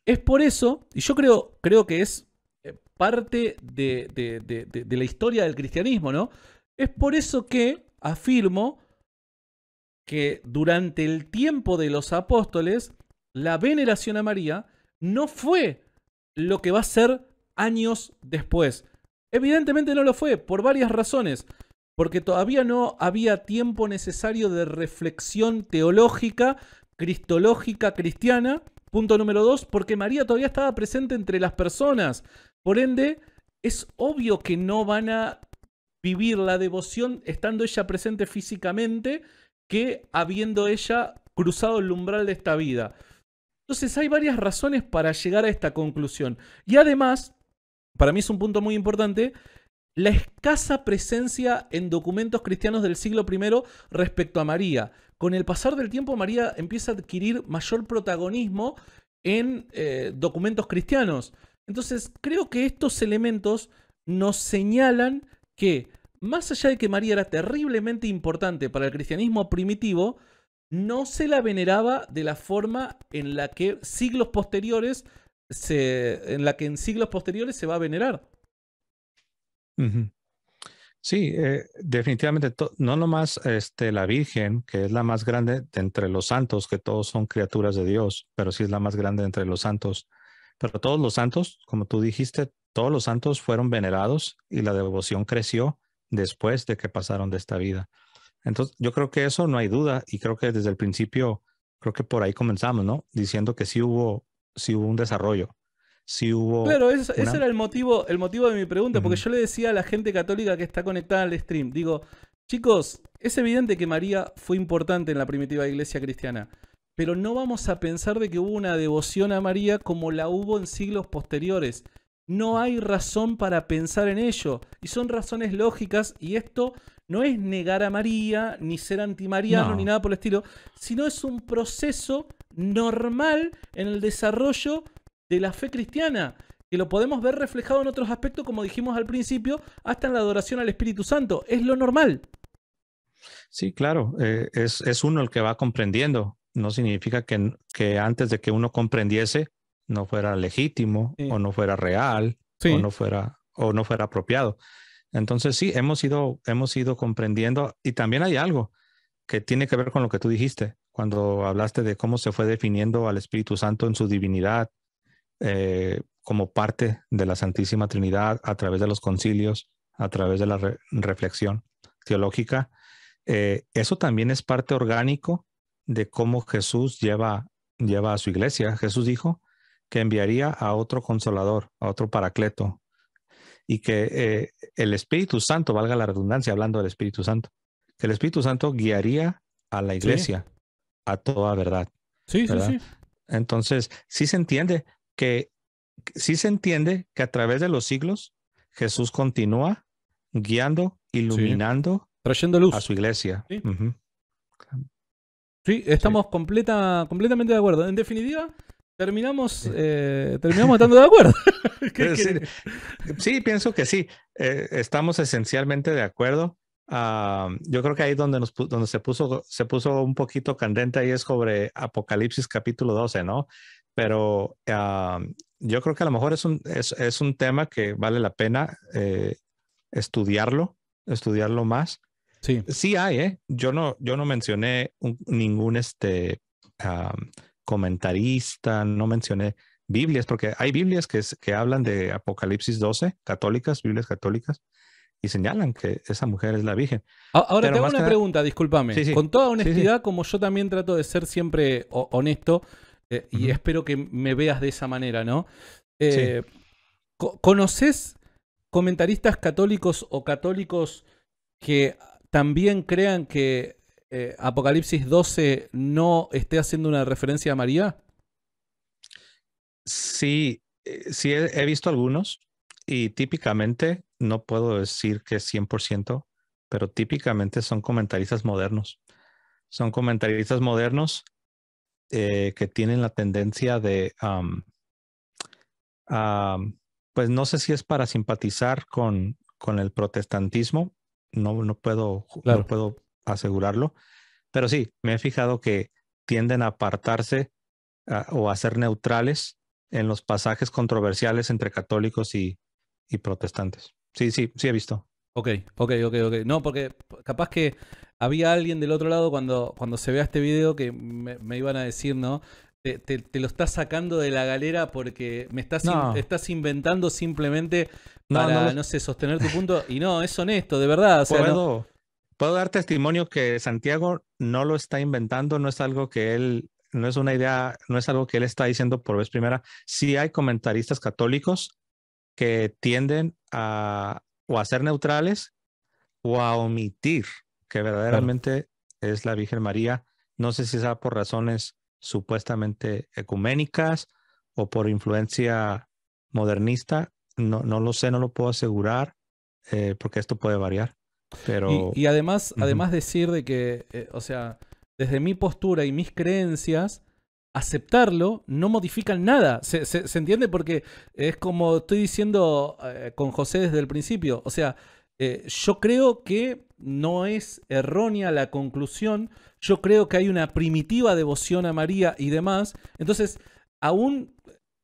Es por eso, y yo creo, creo que es parte de, la historia del cristianismo, ¿no? Es por eso que afirmo que durante el tiempo de los apóstoles, la veneración a María no fue lo que va a ser años después. Evidentemente no lo fue, por varias razones, porque todavía no había tiempo necesario de reflexión teológica, cristológica, cristiana, Punto número dos, porque María todavía estaba presente entre las personas. Por ende, es obvio que no van a vivir la devoción estando ella presente físicamente que habiendo ella cruzado el umbral de esta vida. Entonces hay varias razones para llegar a esta conclusión. Y además, para mí es un punto muy importante, la escasa presencia en documentos cristianos del siglo I respecto a María con el pasar del tiempo María empieza a adquirir mayor protagonismo en eh, documentos cristianos. Entonces, creo que estos elementos nos señalan que, más allá de que María era terriblemente importante para el cristianismo primitivo, no se la veneraba de la forma en la que siglos posteriores se, en la que en siglos posteriores se va a venerar. Sí, eh, definitivamente, no nomás este, la Virgen, que es la más grande de entre los santos, que todos son criaturas de Dios, pero sí es la más grande entre los santos. Pero todos los santos, como tú dijiste, todos los santos fueron venerados y la devoción creció después de que pasaron de esta vida. Entonces, yo creo que eso no hay duda y creo que desde el principio, creo que por ahí comenzamos, ¿no? Diciendo que sí hubo, sí hubo un desarrollo Claro, ese era el motivo, el motivo de mi pregunta, porque yo le decía a la gente católica que está conectada al stream, digo, chicos, es evidente que María fue importante en la primitiva iglesia cristiana, pero no vamos a pensar de que hubo una devoción a María como la hubo en siglos posteriores. No hay razón para pensar en ello, y son razones lógicas, y esto no es negar a María, ni ser antimariano, ni nada por el estilo, sino es un proceso normal en el desarrollo de la fe cristiana, que lo podemos ver reflejado en otros aspectos, como dijimos al principio, hasta en la adoración al Espíritu Santo. Es lo normal. Sí, claro, eh, es, uno el que va comprendiendo. No significa que, que antes de que uno comprendiese no fuera legítimo o no fuera real o, no fuera, o no fuera apropiado. Entonces sí, hemos ido, hemos ido comprendiendo y también hay algo que tiene que ver con lo que tú dijiste cuando hablaste de cómo se fue definiendo al Espíritu Santo en su divinidad eh, como parte de la Santísima Trinidad a través de los concilios, a través de la reflexión teológica. Eh, eso también es parte orgánico de cómo Jesús lleva, lleva a su iglesia. Jesús dijo que enviaría a otro consolador, a otro paracleto, y que eh, el Espíritu Santo, valga la redundancia hablando del Espíritu Santo, que el Espíritu Santo guiaría a la iglesia a toda verdad. Sí, sí, sí. Entonces, sí se entiende, que sí se entiende que a través de los siglos Jesús continúa guiando, iluminando, trayendo luz a su iglesia. Sí, estamos Completa, completamente de acuerdo. En definitiva, terminamos, eh, terminamos estando de acuerdo. *laughs* sí, pienso que sí. Eh, estamos esencialmente de acuerdo. Ah, yo creo que ahí donde, donde se, puso, se puso un poquito candente ahí es sobre Apocalipsis capítulo 12, ¿no? Pero ah, yo creo que a lo mejor es un, es, es un tema que vale la pena eh, estudiarlo, estudiarlo más. Sí. Sí hay, ¿eh? Yo no, yo no mencioné ningún este, ah, comentarista, no mencioné Biblias, porque hay Biblias que, que hablan de Apocalipsis 12, católicas, Biblias católicas, y señalan que esa mujer es la Virgen. Ahora tengo una pregunta, discúlpame. Con toda honestidad, como yo también trato de ser siempre honesto, eh, y espero que me veas de esa manera, ¿no? Eh, ¿Conoces comentaristas católicos o católicos que también crean que eh, Apocalipsis 12 no esté haciendo una referencia a María? Sí, sí he, he visto algunos y típicamente, no puedo decir que 100%, pero típicamente son comentaristas modernos. Son comentaristas modernos eh, que tienen la tendencia de, pues no sé si es para simpatizar con, con el protestantismo, no, no, puedo, puedo asegurarlo, pero sí, me he fijado que tienden a apartarse ah, o a ser neutrales en los pasajes controversiales entre católicos y, y protestantes. Sí, sí, sí he visto. Ok, ok, ok, ok. No, porque capaz que había alguien del otro lado cuando, cuando se vea este video que me, iban a decir, ¿no? Te, lo estás sacando de la galera porque me estás, inventando simplemente para, no, sé, sostener tu punto. Y no, es honesto, de verdad. puedo, puedo dar testimonio que Santiago no lo está inventando, no es algo que él, no es una idea, no es algo que él está diciendo por vez primera. Sí hay comentaristas católicos que tienden a o a ser neutrales o a omitir que verdaderamente es la Virgen María. No sé si sea por razones supuestamente ecuménicas o por influencia modernista. No, no lo sé, no lo puedo asegurar, eh, porque esto puede variar. Pero... Y, además, decir de que, eh, o sea, desde mi postura y mis creencias, aceptarlo no modifica nada. Se, entiende? Porque es como estoy diciendo eh, con José desde el principio. O sea, eh, yo creo que no es errónea la conclusión, yo creo que hay una primitiva devoción a María y demás, entonces aún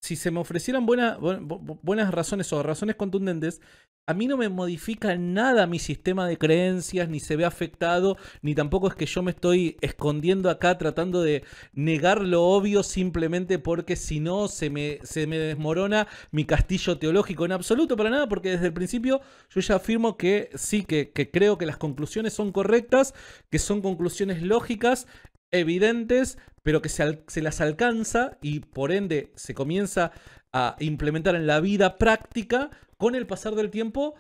si se me ofrecieran buenas razones o razones contundentes, a mí no me modifica nada mi sistema de creencias, ni se ve afectado, ni tampoco es que yo me estoy escondiendo acá tratando de negar lo obvio simplemente porque si no se me, se me desmorona mi castillo teológico. En absoluto, para nada, porque desde el principio yo ya afirmo que sí, que creo que las conclusiones son correctas, que son conclusiones lógicas evidentes, pero que se, las alcanza y por ende se comienza a implementar en la vida práctica con el pasar del tiempo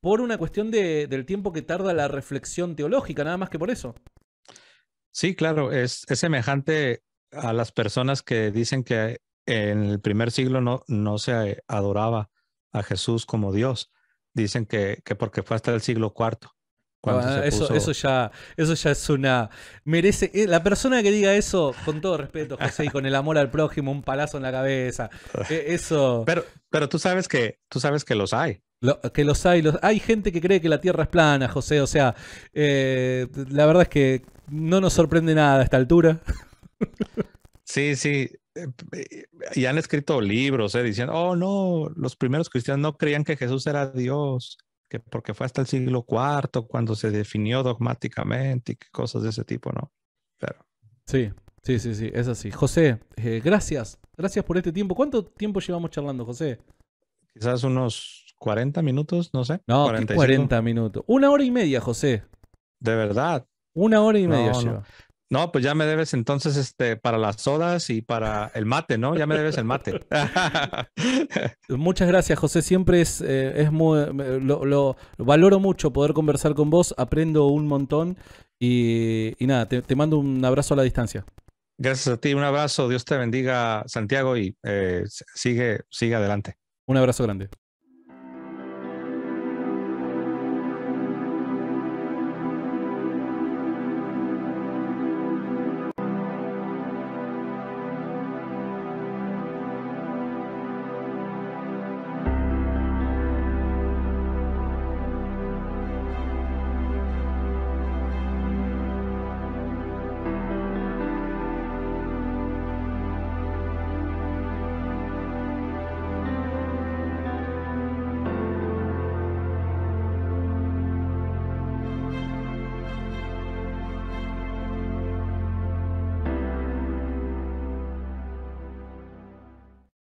por una cuestión del tiempo que tarda la reflexión teológica, nada más que por eso. Sí, claro, es, semejante a las personas que dicen que en el primer siglo no, no se adoraba a Jesús como Dios. Dicen que, que porque fue hasta el siglo cuarto Ah, eso, eso, ya, eso ya es una. Merece. Eh, la persona que diga eso, con todo respeto, José, y con el amor al prójimo, un palazo en la cabeza. Eh, eso. Pero, pero tú sabes que, tú sabes que los hay. que los hay, los, hay gente que cree que la Tierra es plana, José. O sea, eh, la verdad es que no nos sorprende nada a esta altura. Sí, sí. Y han escrito libros diciendo, oh no, los primeros cristianos no creían que Jesús era Dios porque fue hasta el siglo IV cuando se definió dogmáticamente y cosas de ese tipo, ¿no? Pero... Sí, sí, sí, sí, es así. José, eh, gracias, gracias por este tiempo. ¿Cuánto tiempo llevamos charlando, José? Quizás unos 40 minutos, no sé. No, 40 minutos. Una hora y media, José. De verdad. Una hora y media no, pues ya me debes entonces este para las sodas y para el mate, ¿no? Ya me debes el mate. *laughs* *laughs* Muchas gracias, José. Siempre es, eh, es muy, lo, valoro mucho poder conversar con vos, aprendo un montón y, nada, te, mando un abrazo a la distancia. Gracias a ti, un abrazo, Dios te bendiga, Santiago, y eh, sigue, sigue adelante. Un abrazo grande.